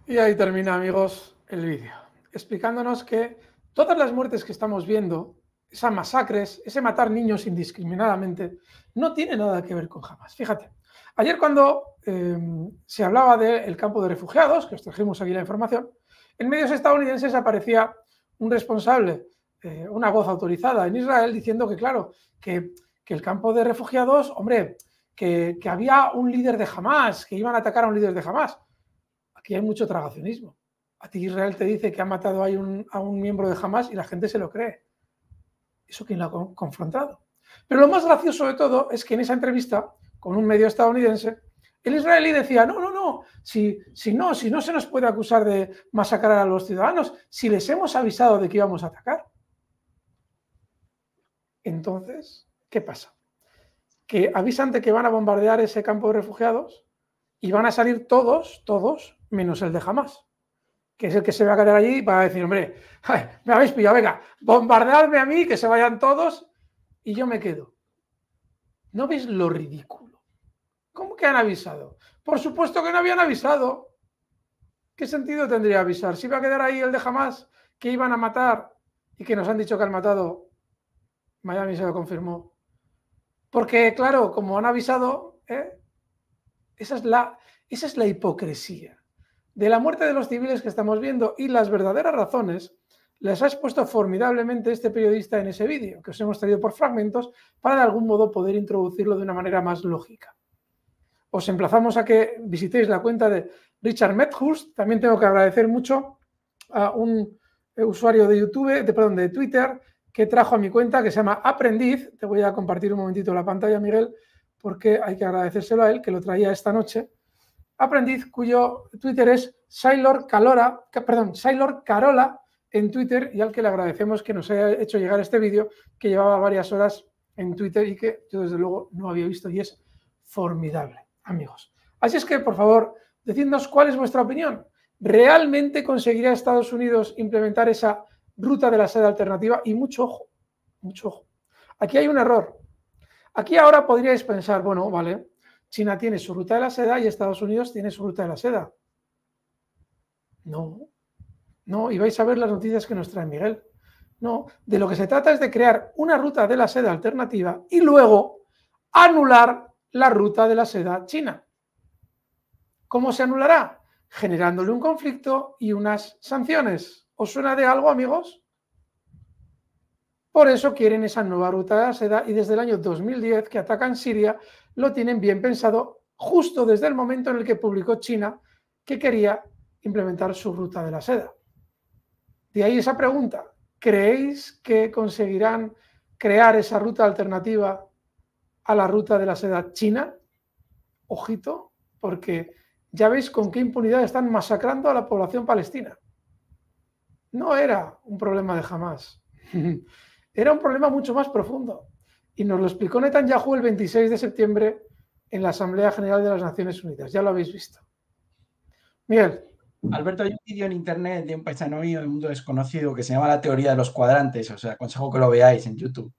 Y ahí termina, amigos, el vídeo, explicándonos que todas las muertes que estamos viendo, esas masacres, ese matar niños indiscriminadamente, no tiene nada que ver con Hamas. Fíjate, ayer cuando eh, se hablaba del campo de refugiados, que os trajimos aquí la información, en medios estadounidenses aparecía un responsable, eh, una voz autorizada en Israel, diciendo que, claro, que, el campo de refugiados, hombre, que, había un líder de Hamas, que iban a atacar a un líder de Hamas. Aquí hay mucho tragacionismo. A ti Israel te dice que ha matado a un, a un miembro de Hamas y la gente se lo cree. ¿Eso quién lo ha confrontado? Pero lo más gracioso de todo es que en esa entrevista con un medio estadounidense, el israelí decía, no, no, no, si, si no, si no se nos puede acusar de masacrar a los ciudadanos, si les hemos avisado de que íbamos a atacar. Entonces, ¿qué pasa? Que avisan de que van a bombardear ese campo de refugiados y van a salir todos, todos, menos el de Hamas, que es el que se va a quedar allí y va a decir, hombre, me habéis pillado, venga, bombardeadme a mí, que se vayan todos y yo me quedo. ¿No veis lo ridículo? ¿Cómo que han avisado? Por supuesto que no habían avisado. ¿Qué sentido tendría avisar? Si iba a quedar ahí el de Hamas, que iban a matar y que nos han dicho que han matado, Miami se lo confirmó. Porque, claro, como han avisado, ¿eh? esa, es la, esa es la hipocresía de la muerte de los civiles que estamos viendo y las verdaderas razones las ha expuesto formidablemente este periodista en ese vídeo, que os hemos traído por fragmentos para de algún modo poder introducirlo de una manera más lógica os emplazamos a que visitéis la cuenta de Richard Medhurst. También tengo que agradecer mucho a un eh, usuario de YouTube, de, perdón, de Twitter, que trajo a mi cuenta, que se llama Aprendiz. Te voy a compartir un momentito la pantalla, Miguel, porque hay que agradecérselo a él, que lo traía esta noche. Aprendiz, cuyo Twitter es Sailor Calora, perdón, Sailor Carola en Twitter y al que le agradecemos que nos haya hecho llegar este vídeo que llevaba varias horas en Twitter y que yo desde luego no había visto y es formidable amigos. Así es que, por favor, decidnos cuál es vuestra opinión. ¿Realmente conseguirá Estados Unidos implementar esa ruta de la seda alternativa? Y mucho ojo, mucho ojo. Aquí hay un error. Aquí ahora podríais pensar, bueno, vale, China tiene su ruta de la seda y Estados Unidos tiene su ruta de la seda. No, no, y vais a ver las noticias que nos trae Miguel. No, de lo que se trata es de crear una ruta de la seda alternativa y luego anular la ruta de la seda china. ¿Cómo se anulará? Generándole un conflicto y unas sanciones. ¿Os suena de algo, amigos? Por eso quieren esa nueva ruta de la seda y desde el año 2010 que atacan Siria lo tienen bien pensado justo desde el momento en el que publicó China que quería implementar su ruta de la seda. De ahí esa pregunta, ¿creéis que conseguirán crear esa ruta alternativa a la ruta de la seda china. Ojito, porque ya veis con qué impunidad están masacrando a la población palestina. No era un problema de jamás era un problema mucho más profundo. Y nos lo explicó Netanyahu el 26 de septiembre en la Asamblea General de las Naciones Unidas. Ya lo habéis visto. Miguel. Alberto, hay un vídeo en internet de un paisano mío de mundo desconocido que se llama La teoría de los cuadrantes. o sea aconsejo que lo veáis en YouTube.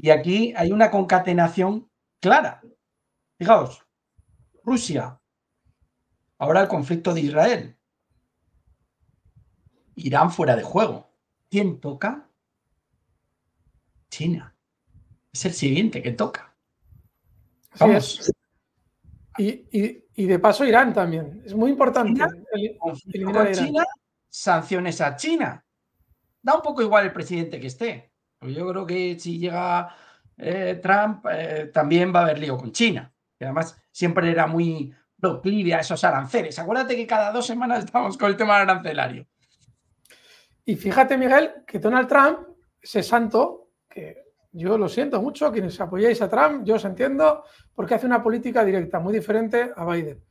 Y aquí hay una concatenación clara. Fijaos, Rusia, ahora el conflicto de Israel, Irán fuera de juego. ¿Quién toca? China. Es el siguiente que toca. Vamos. Y, de paso Irán también. Es muy importante. China, sanciones a China. Da un poco igual el presidente que esté. Yo creo que si llega eh, Trump, eh, también va a haber lío con China. Y además siempre era muy proclive a esos aranceles. Acuérdate que cada dos semanas estamos con el tema arancelario. Y fíjate, Miguel, que Donald Trump, se santo, que yo lo siento mucho, quienes apoyáis a Trump, yo os entiendo, porque hace una política directa muy diferente a Biden.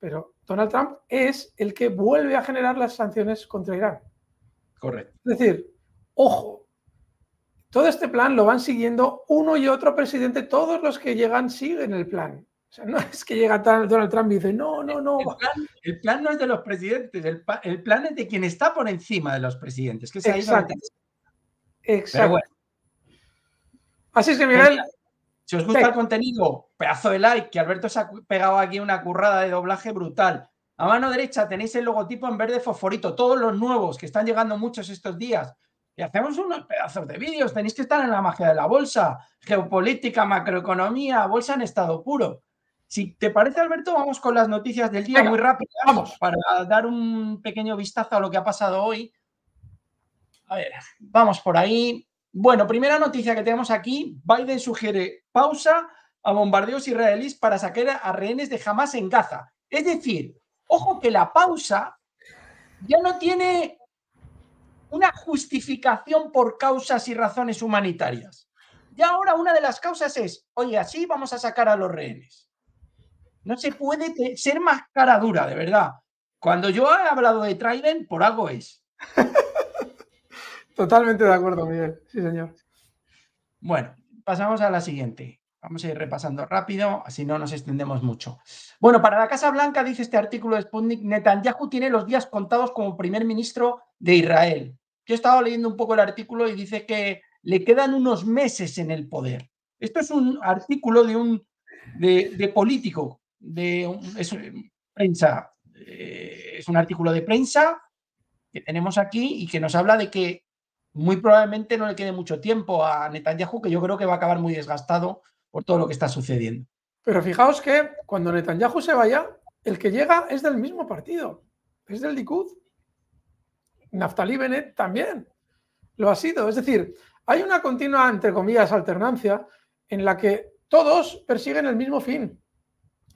Pero Donald Trump es el que vuelve a generar las sanciones contra Irán. Correcto. Es decir, ojo, todo este plan lo van siguiendo uno y otro presidente, todos los que llegan siguen el plan. O sea, no es que llega Donald Trump y dice, no, no, no. El plan, no es de los presidentes, el, plan es de quien está por encima de los presidentes, que Exacto. Exacto. Así es que, Miguel, si os gusta el contenido, pedazo de like, que Alberto se ha pegado aquí una currada de doblaje brutal. A mano derecha tenéis el logotipo en verde fosforito, todos los nuevos que están llegando muchos estos días y hacemos unos pedazos de vídeos. Tenéis que estar en la magia de la bolsa, geopolítica, macroeconomía, bolsa en estado puro. Si te parece, Alberto, vamos con las noticias del día muy rápido. Vamos. Para dar un pequeño vistazo a lo que ha pasado hoy. A ver, vamos por ahí. Bueno, primera noticia que tenemos aquí. Biden sugiere pausa a bombardeos israelíes para sacar a rehenes de Hamas en Gaza. Es decir, ojo que la pausa ya no tiene una justificación por causas y razones humanitarias. Y ahora una de las causas es, oye, así vamos a sacar a los rehenes. No se puede ser más cara dura, de verdad. Cuando yo he hablado de Trident, por algo es. Totalmente de acuerdo, Miguel. Sí, señor. Bueno, pasamos a la siguiente. Vamos a ir repasando rápido, así no nos extendemos mucho. Bueno, para la Casa Blanca, dice este artículo de Sputnik, Netanyahu tiene los días contados como primer ministro de Israel. Yo he estado leyendo un poco el artículo y dice que le quedan unos meses en el poder. Esto es un artículo de un de, político, de prensa, eh, es un artículo de prensa que tenemos aquí y que nos habla de que muy probablemente no le quede mucho tiempo a Netanyahu, que yo creo que va a acabar muy desgastado por todo lo que está sucediendo. Pero fijaos que cuando Netanyahu se vaya, el que llega es del mismo partido, es del Likud. Naftali Bennett también lo ha sido. Es decir, hay una continua, entre comillas, alternancia en la que todos persiguen el mismo fin.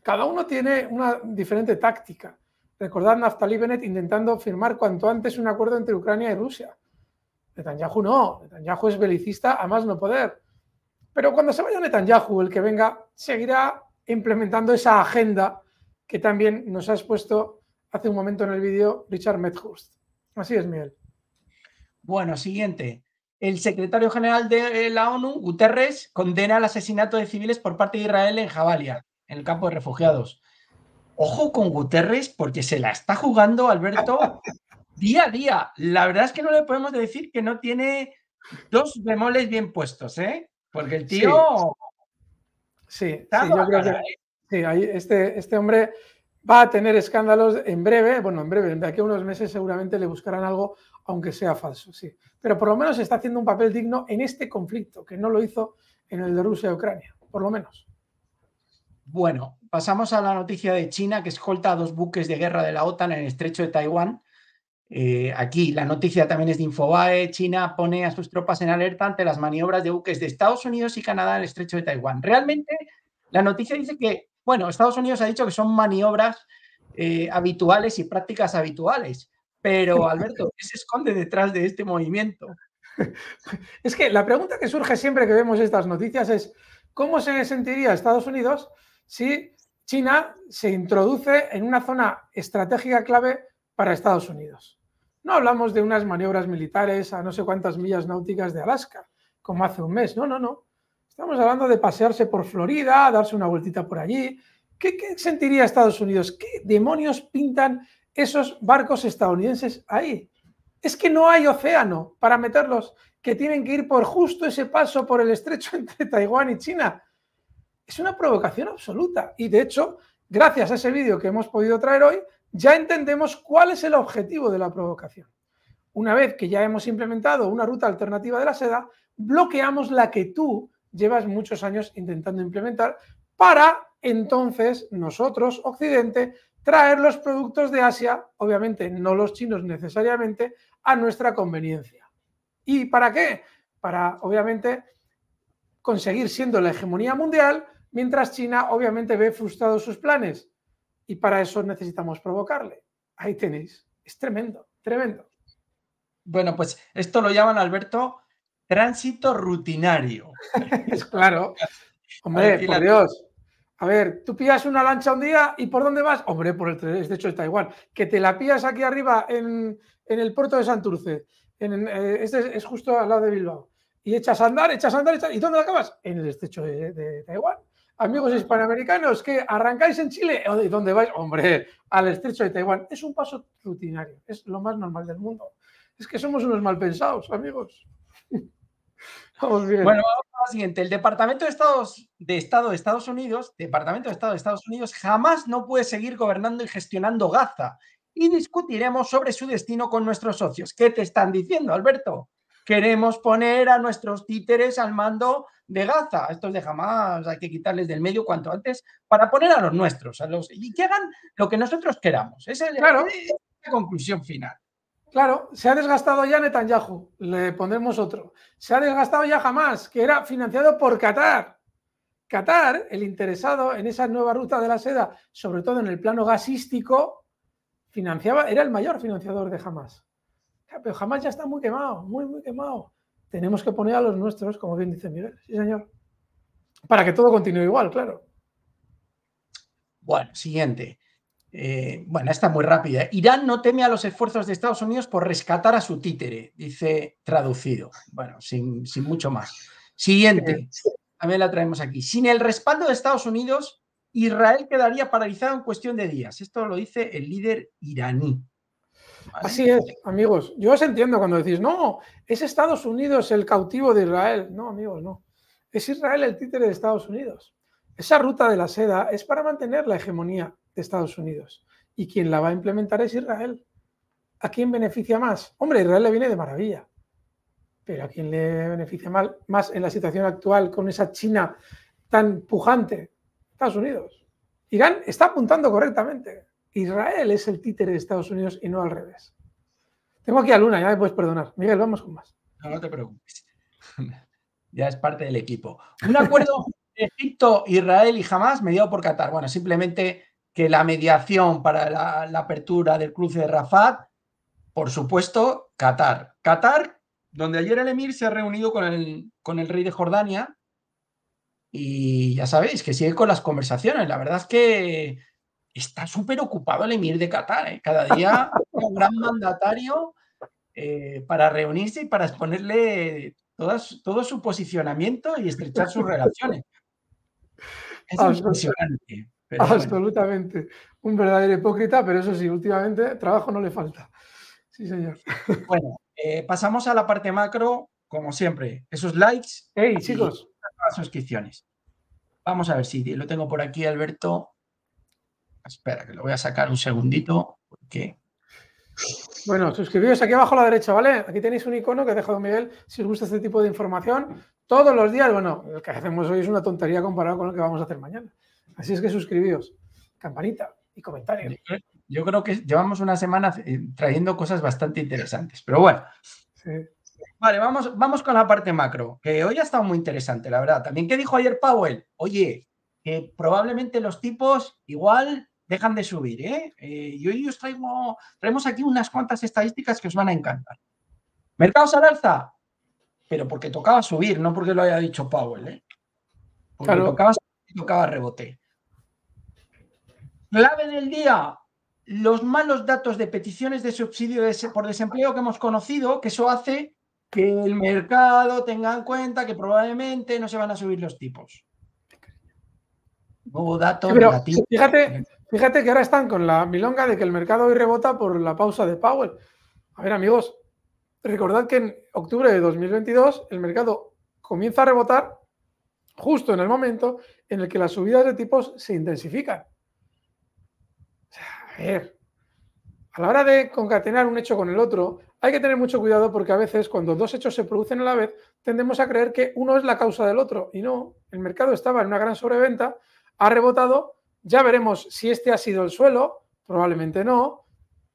Cada uno tiene una diferente táctica. Recordad Naftali Bennett intentando firmar cuanto antes un acuerdo entre Ucrania y Rusia. Netanyahu no, Netanyahu es belicista a más no poder. Pero cuando se vaya Netanyahu, el que venga, seguirá implementando esa agenda que también nos ha expuesto hace un momento en el vídeo Richard Medhurst. Así es, Miguel. Bueno, siguiente. El secretario general de eh, la ONU, Guterres, condena el asesinato de civiles por parte de Israel en Jabalia, en el campo de refugiados. Ojo con Guterres porque se la está jugando Alberto día a día. La verdad es que no le podemos decir que no tiene dos bemoles bien puestos, ¿eh? Porque el tío... Sí, sí, yo creo que... Sí, este, este hombre va a tener escándalos en breve, bueno, en breve, de aquí a unos meses seguramente le buscarán algo, aunque sea falso, sí. Pero por lo menos está haciendo un papel digno en este conflicto, que no lo hizo en el de Rusia-Ucrania, por lo menos. Bueno, pasamos a la noticia de China, que escolta a dos buques de guerra de la OTAN en el estrecho de Taiwán. Eh, aquí la noticia también es de Infobae. China pone a sus tropas en alerta ante las maniobras de buques de Estados Unidos y Canadá en el estrecho de Taiwán. Realmente, la noticia dice que bueno, Estados Unidos ha dicho que son maniobras eh, habituales y prácticas habituales, pero Alberto, ¿qué se esconde detrás de este movimiento? Es que la pregunta que surge siempre que vemos estas noticias es, ¿cómo se sentiría Estados Unidos si China se introduce en una zona estratégica clave para Estados Unidos? No hablamos de unas maniobras militares a no sé cuántas millas náuticas de Alaska, como hace un mes, no, no, no. Estamos hablando de pasearse por Florida, darse una vueltita por allí. ¿Qué, sentiría Estados Unidos? ¿Qué demonios pintan esos barcos estadounidenses ahí? Es que no hay océano para meterlos, que tienen que ir por justo ese paso por el estrecho entre Taiwán y China. Es una provocación absoluta. Y de hecho, gracias a ese vídeo que hemos podido traer hoy, ya entendemos cuál es el objetivo de la provocación. Una vez que ya hemos implementado una ruta alternativa de la seda, bloqueamos la que tú llevas muchos años intentando implementar para entonces nosotros, Occidente, traer los productos de Asia, obviamente no los chinos necesariamente, a nuestra conveniencia. ¿Y para qué? Para, obviamente, conseguir siendo la hegemonía mundial, mientras China, obviamente, ve frustrados sus planes. Y para eso necesitamos provocarle. Ahí tenéis. Es tremendo, tremendo. Bueno, pues esto lo llaman, Alberto, Tránsito rutinario. es claro. Hombre, por Dios. A ver, tú pillas una lancha un día y ¿por dónde vas? Hombre, por el estrecho de Taiwán. Que te la pillas aquí arriba en, el puerto de Santurce. Eh, este es justo al lado de Bilbao. Y echas a andar, echas a andar, echas... ¿y dónde acabas? En el estrecho de, Taiwán. Amigos hispanoamericanos, que arrancáis en Chile, ¿y dónde vais? Hombre, al estrecho de Taiwán. Es un paso rutinario, es lo más normal del mundo. Es que somos unos malpensados, amigos. Bueno, vamos a la siguiente. El Departamento de, Estados, de Estado de Estados Unidos, Departamento de Estado de Estados Unidos, jamás no puede seguir gobernando y gestionando Gaza. Y discutiremos sobre su destino con nuestros socios. ¿Qué te están diciendo, Alberto? Queremos poner a nuestros títeres al mando de Gaza. Estos de jamás hay que quitarles del medio cuanto antes para poner a los nuestros, a los y que hagan lo que nosotros queramos. Esa es la conclusión final. Claro, se ha desgastado ya Netanyahu, le pondremos otro. Se ha desgastado ya jamás, que era financiado por Qatar. Qatar, el interesado en esa nueva ruta de la seda, sobre todo en el plano gasístico, financiaba, era el mayor financiador de jamás. Pero jamás ya está muy quemado, muy, muy quemado. Tenemos que poner a los nuestros, como bien dice Miguel. Sí, señor. Para que todo continúe igual, claro. Bueno, siguiente. Eh, bueno, está muy rápida. Irán no teme a los esfuerzos de Estados Unidos por rescatar a su títere, dice traducido. Bueno, sin, mucho más. Siguiente. También la traemos aquí. Sin el respaldo de Estados Unidos, Israel quedaría paralizado en cuestión de días. Esto lo dice el líder iraní. Así es, amigos. Yo os entiendo cuando decís, no, es Estados Unidos el cautivo de Israel. No, amigos, no. Es Israel el títere de Estados Unidos. Esa ruta de la seda es para mantener la hegemonía Estados Unidos. Y quien la va a implementar es Israel. ¿A quién beneficia más? Hombre, Israel le viene de maravilla. Pero ¿a quién le beneficia mal, más en la situación actual con esa China tan pujante? Estados Unidos. Irán está apuntando correctamente. Israel es el títere de Estados Unidos y no al revés. Tengo aquí a Luna, ya me puedes perdonar. Miguel, vamos con más. No, te preocupes. ya es parte del equipo. Un acuerdo Egipto, Israel y Hamas mediado por Qatar. Bueno, simplemente que la mediación para la, apertura del cruce de Rafat, por supuesto, Qatar. Qatar, donde ayer el emir se ha reunido con el, con el rey de Jordania y ya sabéis que sigue con las conversaciones. La verdad es que está súper ocupado el emir de Qatar. ¿eh? Cada día un gran mandatario eh, para reunirse y para exponerle todo su posicionamiento y estrechar sus relaciones. Es impresionante. Absolutamente. Un verdadero hipócrita, pero eso sí, últimamente trabajo no le falta. Sí, señor. Bueno, eh, pasamos a la parte macro, como siempre. Esos likes. ¡Ey, chicos! Las suscripciones. Vamos a ver si lo tengo por aquí, Alberto. Espera, que lo voy a sacar un segundito, porque bueno, suscribíos aquí abajo a la derecha, ¿vale? Aquí tenéis un icono que ha dejado Miguel si os gusta este tipo de información. Todos los días, bueno, el que hacemos hoy es una tontería comparado con lo que vamos a hacer mañana. Así es que suscribíos, campanita y comentarios. Yo, creo que llevamos una semana eh, trayendo cosas bastante interesantes, pero bueno. Vale, vamos, vamos con la parte macro, que hoy ha estado muy interesante, la verdad. También, ¿qué dijo ayer Powell? Oye, que probablemente los tipos igual dejan de subir, ¿eh? eh y yo os traigo, traemos aquí unas cuantas estadísticas que os van a encantar. ¿Mercados al alza? Pero porque tocaba subir, no porque lo haya dicho Powell, ¿eh? Porque tocaba, tocaba rebote. Clave del día, los malos datos de peticiones de subsidio por desempleo que hemos conocido, que eso hace que el mercado tenga en cuenta que probablemente no se van a subir los tipos. Nuevo dato Fíjate, fíjate que ahora están con la milonga de que el mercado hoy rebota por la pausa de Powell. A ver, amigos, recordad que en octubre de 2022 el mercado comienza a rebotar justo en el momento en el que las subidas de tipos se intensifican ver, A la hora de concatenar un hecho con el otro, hay que tener mucho cuidado porque a veces cuando dos hechos se producen a la vez, tendemos a creer que uno es la causa del otro. Y no, el mercado estaba en una gran sobreventa, ha rebotado, ya veremos si este ha sido el suelo, probablemente no.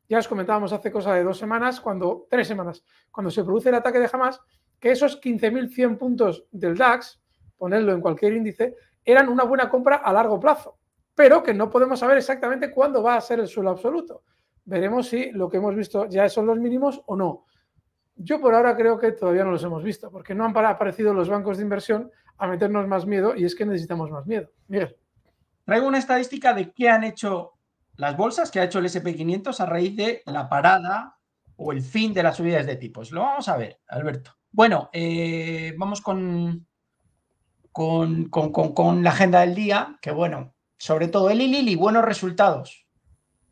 Ya os comentábamos hace cosa de dos semanas, cuando tres semanas, cuando se produce el ataque de Hamas, que esos 15.100 puntos del DAX, ponerlo en cualquier índice, eran una buena compra a largo plazo pero que no podemos saber exactamente cuándo va a ser el suelo absoluto. Veremos si lo que hemos visto ya son los mínimos o no. Yo por ahora creo que todavía no los hemos visto, porque no han aparecido los bancos de inversión a meternos más miedo y es que necesitamos más miedo. Miguel. Traigo una estadística de qué han hecho las bolsas, qué ha hecho el SP500 a raíz de la parada o el fin de las subidas de tipos. Lo vamos a ver, Alberto. Bueno, eh, vamos con, con, con, la agenda del día, que bueno, sobre todo Eli Lilly, buenos resultados.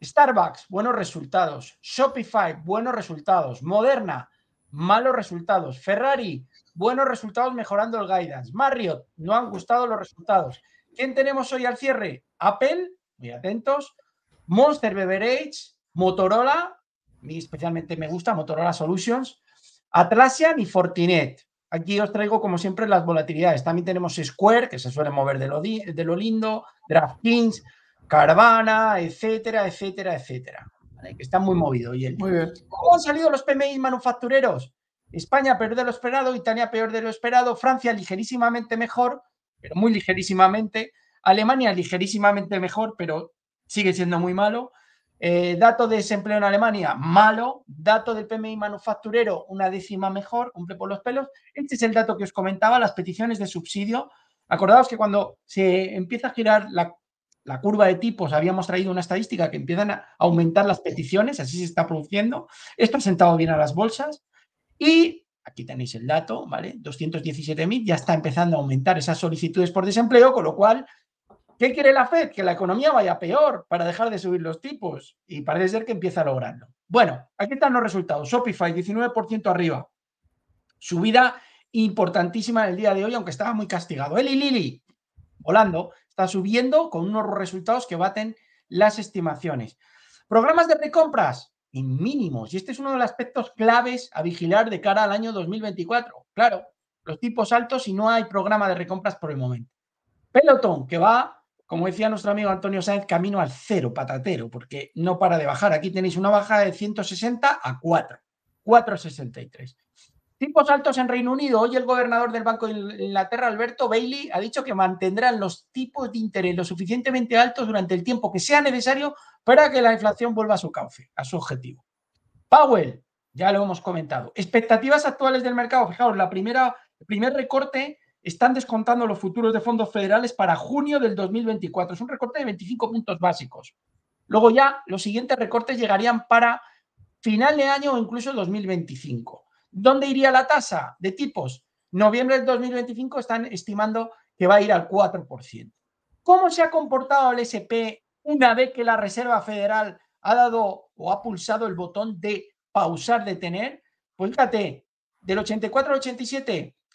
Starbucks, buenos resultados. Shopify, buenos resultados. Moderna, malos resultados. Ferrari, buenos resultados mejorando el guidance. Marriott, no han gustado los resultados. ¿Quién tenemos hoy al cierre? Apple, muy atentos. Monster Beverage, Motorola, especialmente me gusta Motorola Solutions, Atlassian y Fortinet. Aquí os traigo, como siempre, las volatilidades. También tenemos Square, que se suele mover de lo, de lo lindo, DraftKings, Carvana, etcétera, etcétera, etcétera. Que está muy movido. Y ¿Cómo han salido los PMI manufactureros? España peor de lo esperado, Italia peor de lo esperado, Francia ligerísimamente mejor, pero muy ligerísimamente, Alemania ligerísimamente mejor, pero sigue siendo muy malo, eh, dato de desempleo en Alemania, malo. Dato del PMI manufacturero, una décima mejor, cumple por los pelos. Este es el dato que os comentaba, las peticiones de subsidio. Acordaos que cuando se empieza a girar la, curva de tipos, habíamos traído una estadística que empiezan a aumentar las peticiones, así se está produciendo. Esto ha sentado bien a las bolsas. Y aquí tenéis el dato, ¿vale? 217.000 ya está empezando a aumentar esas solicitudes por desempleo, con lo cual ¿Qué quiere la Fed? Que la economía vaya peor para dejar de subir los tipos. Y parece ser que empieza a lograrlo. Bueno, aquí están los resultados. Shopify, 19% arriba. Subida importantísima en el día de hoy, aunque estaba muy castigado. Eli Lili, volando, está subiendo con unos resultados que baten las estimaciones. Programas de recompras? en mínimos. Y este es uno de los aspectos claves a vigilar de cara al año 2024. Claro, los tipos altos y no hay programa de recompras por el momento. Peloton, que va como decía nuestro amigo Antonio Sáenz, camino al cero, patatero, porque no para de bajar. Aquí tenéis una baja de 160 a 4, 4,63. Tipos altos en Reino Unido. Hoy el gobernador del Banco de Inglaterra, Alberto Bailey, ha dicho que mantendrán los tipos de interés lo suficientemente altos durante el tiempo que sea necesario para que la inflación vuelva a su cauce, a su objetivo. Powell, ya lo hemos comentado. Expectativas actuales del mercado. Fijaos, la primera, el primer recorte están descontando los futuros de fondos federales para junio del 2024. Es un recorte de 25 puntos básicos. Luego ya los siguientes recortes llegarían para final de año o incluso 2025. ¿Dónde iría la tasa de tipos? Noviembre del 2025 están estimando que va a ir al 4%. ¿Cómo se ha comportado el SP una vez que la Reserva Federal ha dado o ha pulsado el botón de pausar, detener? Pues fíjate, del 84 al 87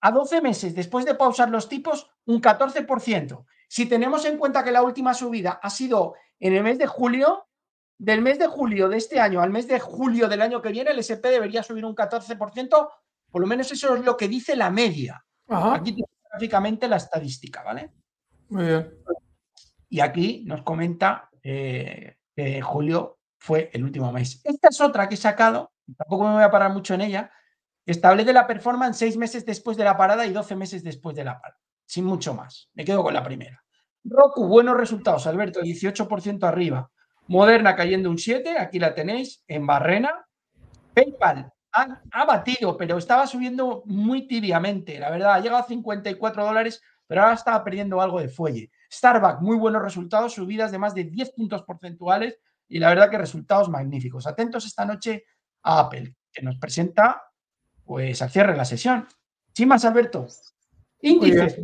a 12 meses después de pausar los tipos un 14%. Si tenemos en cuenta que la última subida ha sido en el mes de julio, del mes de julio de este año al mes de julio del año que viene, el SP debería subir un 14%, por lo menos eso es lo que dice la media. Aquí tenemos gráficamente la estadística, ¿vale? Muy bien. Y aquí nos comenta eh, que julio fue el último mes. Esta es otra que he sacado, tampoco me voy a parar mucho en ella, Establece la performance seis meses después de la parada y 12 meses después de la parada, sin mucho más. Me quedo con la primera. Roku, buenos resultados, Alberto, 18% arriba. Moderna cayendo un 7, aquí la tenéis, en Barrena. PayPal ha, batido, pero estaba subiendo muy tibiamente, la verdad, ha llegado a 54 dólares, pero ahora estaba perdiendo algo de fuelle. Starbucks, muy buenos resultados, subidas de más de 10 puntos porcentuales y la verdad que resultados magníficos. Atentos esta noche a Apple, que nos presenta pues cierre la sesión. Sin Alberto. Índices.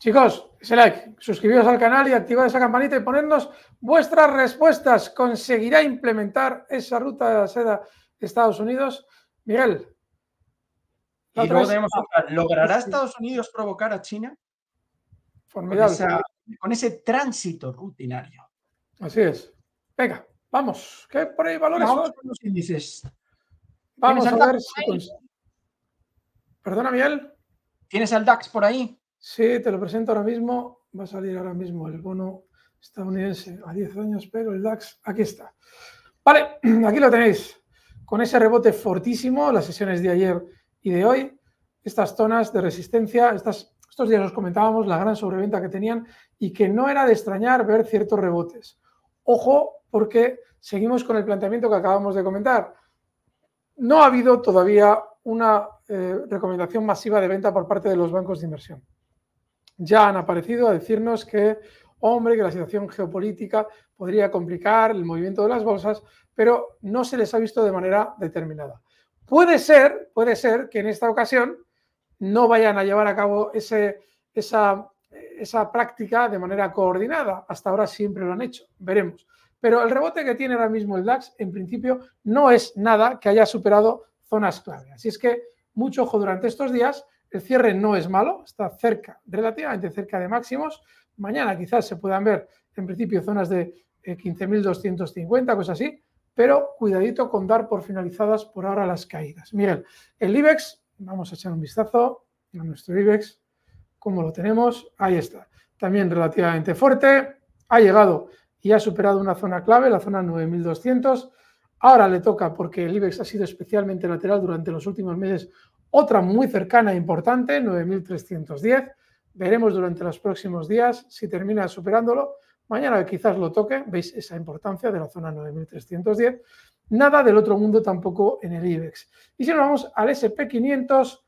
Chicos, ese like, suscribiros al canal y activad esa campanita y ponernos vuestras respuestas. ¿Conseguirá implementar esa ruta de la seda de Estados Unidos? Miguel. Ah, ¿Logrará Estados Unidos provocar a China? Con, ese tránsito rutinario. Así es. Venga, vamos. ¿Qué por ahí valores. los índices. Vamos a ver si Perdona, Miguel. ¿Tienes el DAX por ahí? Sí, te lo presento ahora mismo. Va a salir ahora mismo el bono estadounidense a 10 años, pero el DAX, aquí está. Vale, aquí lo tenéis. Con ese rebote fortísimo, las sesiones de ayer y de hoy, estas zonas de resistencia, estas, estos días os comentábamos la gran sobreventa que tenían y que no era de extrañar ver ciertos rebotes. Ojo, porque seguimos con el planteamiento que acabamos de comentar no ha habido todavía una eh, recomendación masiva de venta por parte de los bancos de inversión. Ya han aparecido a decirnos que, hombre, que la situación geopolítica podría complicar el movimiento de las bolsas, pero no se les ha visto de manera determinada. Puede ser, puede ser que en esta ocasión no vayan a llevar a cabo esa práctica de manera coordinada. Hasta ahora siempre lo han hecho. Veremos pero el rebote que tiene ahora mismo el DAX, en principio, no es nada que haya superado zonas clave. Así es que mucho ojo durante estos días. El cierre no es malo, está cerca, relativamente cerca de máximos. Mañana quizás se puedan ver, en principio, zonas de 15.250, eh, cosas así, pero cuidadito con dar por finalizadas por ahora las caídas. Miren, el IBEX, vamos a echar un vistazo a nuestro IBEX, cómo lo tenemos, ahí está, también relativamente fuerte, ha llegado y ha superado una zona clave, la zona 9200. Ahora le toca, porque el IBEX ha sido especialmente lateral durante los últimos meses, otra muy cercana e importante, 9310. Veremos durante los próximos días si termina superándolo. Mañana quizás lo toque, veis esa importancia de la zona 9310. Nada del otro mundo tampoco en el IBEX. Y si nos vamos al SP500,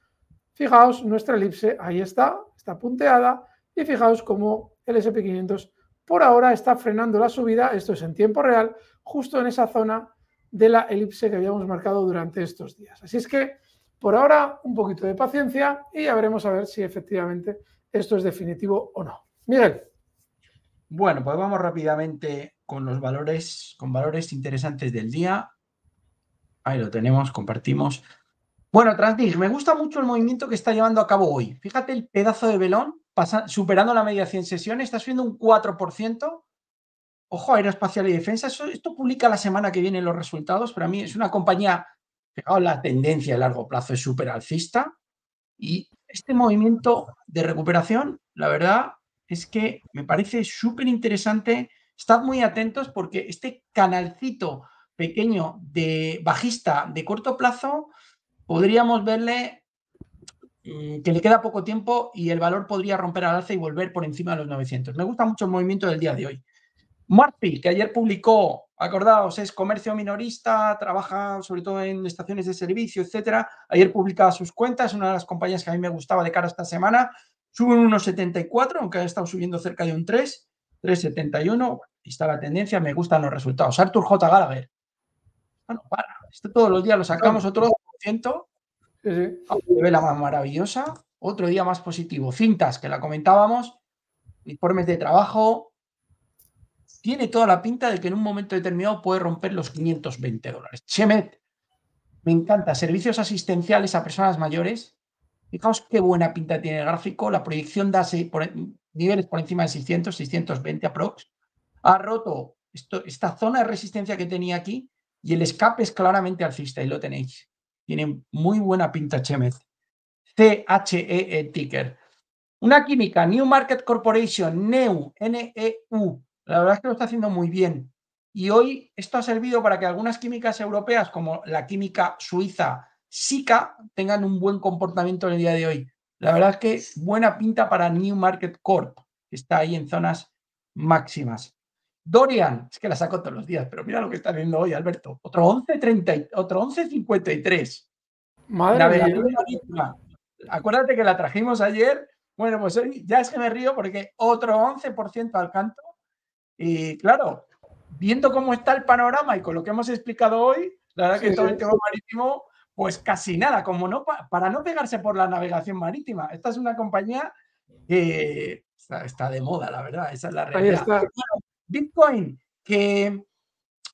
fijaos nuestra elipse, ahí está, está punteada, y fijaos cómo el SP500 por ahora está frenando la subida, esto es en tiempo real, justo en esa zona de la elipse que habíamos marcado durante estos días. Así es que por ahora un poquito de paciencia y ya veremos a ver si efectivamente esto es definitivo o no. Miguel. Bueno, pues vamos rápidamente con los valores, con valores interesantes del día. Ahí lo tenemos, compartimos. Bueno, Transdig, me gusta mucho el movimiento que está llevando a cabo hoy. Fíjate el pedazo de velón superando la media 100 sesiones, está subiendo un 4%. Ojo, aeroespacial y defensa, esto publica la semana que viene los resultados, Para mí es una compañía, que la tendencia a largo plazo es súper alcista y este movimiento de recuperación, la verdad es que me parece súper interesante. Estad muy atentos porque este canalcito pequeño de bajista de corto plazo, podríamos verle eh, que le queda poco tiempo y el valor podría romper al alza y volver por encima de los 900. Me gusta mucho el movimiento del día de hoy. Marpi, que ayer publicó, acordaos, es comercio minorista, trabaja sobre todo en estaciones de servicio, etcétera. Ayer publicaba sus cuentas, una de las compañías que a mí me gustaba de cara a esta semana. Sube unos 74, aunque ha estado subiendo cerca de un 3, 3,71. está la tendencia, me gustan los resultados. Arthur J. Gallagher. Bueno, ah, para, esto todos los días lo sacamos otro 2% sí. Ah, pues, Vela más maravillosa, otro día más positivo. Cintas, que la comentábamos, informes de trabajo. Tiene toda la pinta de que en un momento determinado puede romper los 520 dólares. Chemet, me encanta. Servicios asistenciales a personas mayores. Fijaos qué buena pinta tiene el gráfico. La proyección da niveles por encima de 600, 620 aprox. Ha roto esta zona de resistencia que tenía aquí y el escape es claramente alcista y lo tenéis. Tienen muy buena pinta Chemet. E, e ticker. Una química, New Market Corporation, NEU, N-E-U, La verdad es que lo está haciendo muy bien. Y hoy esto ha servido para que algunas químicas europeas, como la química suiza SICA, tengan un buen comportamiento en el día de hoy. La verdad es que buena pinta para New Market Corp, que está ahí en zonas máximas. Dorian, es que la saco todos los días, pero mira lo que está viendo hoy, Alberto. Otro 11.30, otro 11.53. Madre mía. Acuérdate que la trajimos ayer. Bueno, pues hoy ya es que me río porque otro 11% al canto. Y claro, viendo cómo está el panorama y con lo que hemos explicado hoy, la verdad que todo el tema marítimo, pues casi nada, como no para no pegarse por la navegación marítima. Esta es una compañía que está, de moda, la verdad, esa es la realidad. Bitcoin, que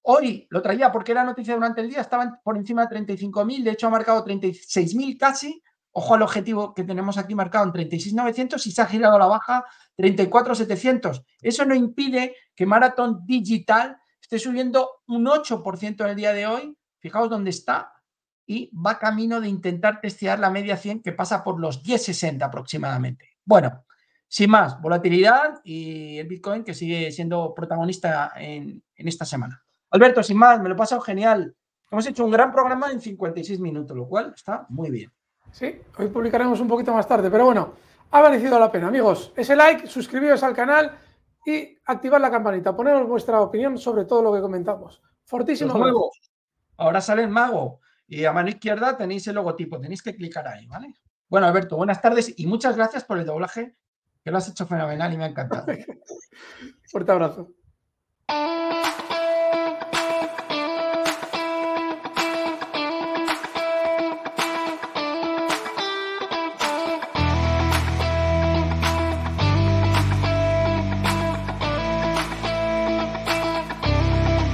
hoy lo traía porque era noticia durante el día, estaba por encima de 35.000, de hecho ha marcado 36.000 casi. Ojo al objetivo que tenemos aquí marcado en 36.900 y se ha girado a la baja 34.700. Eso no impide que Marathon Digital esté subiendo un 8% en el día de hoy. Fijaos dónde está y va camino de intentar testear la media 100 que pasa por los 10.60 aproximadamente. Bueno, sin más, volatilidad y el Bitcoin que sigue siendo protagonista en, esta semana. Alberto, sin más, me lo he pasado genial. Hemos hecho un gran programa en 56 minutos, lo cual está muy bien. Sí, hoy publicaremos un poquito más tarde, pero bueno, ha valido la pena, amigos. Ese like, suscribiros al canal y activar la campanita. Poneros vuestra opinión sobre todo lo que comentamos. Fortísimo juego. Ahora sale el mago y a mano izquierda tenéis el logotipo, tenéis que clicar ahí, ¿vale? Bueno, Alberto, buenas tardes y muchas gracias por el doblaje que lo has hecho fenomenal y me ha encantado. Fuerte abrazo. Eh,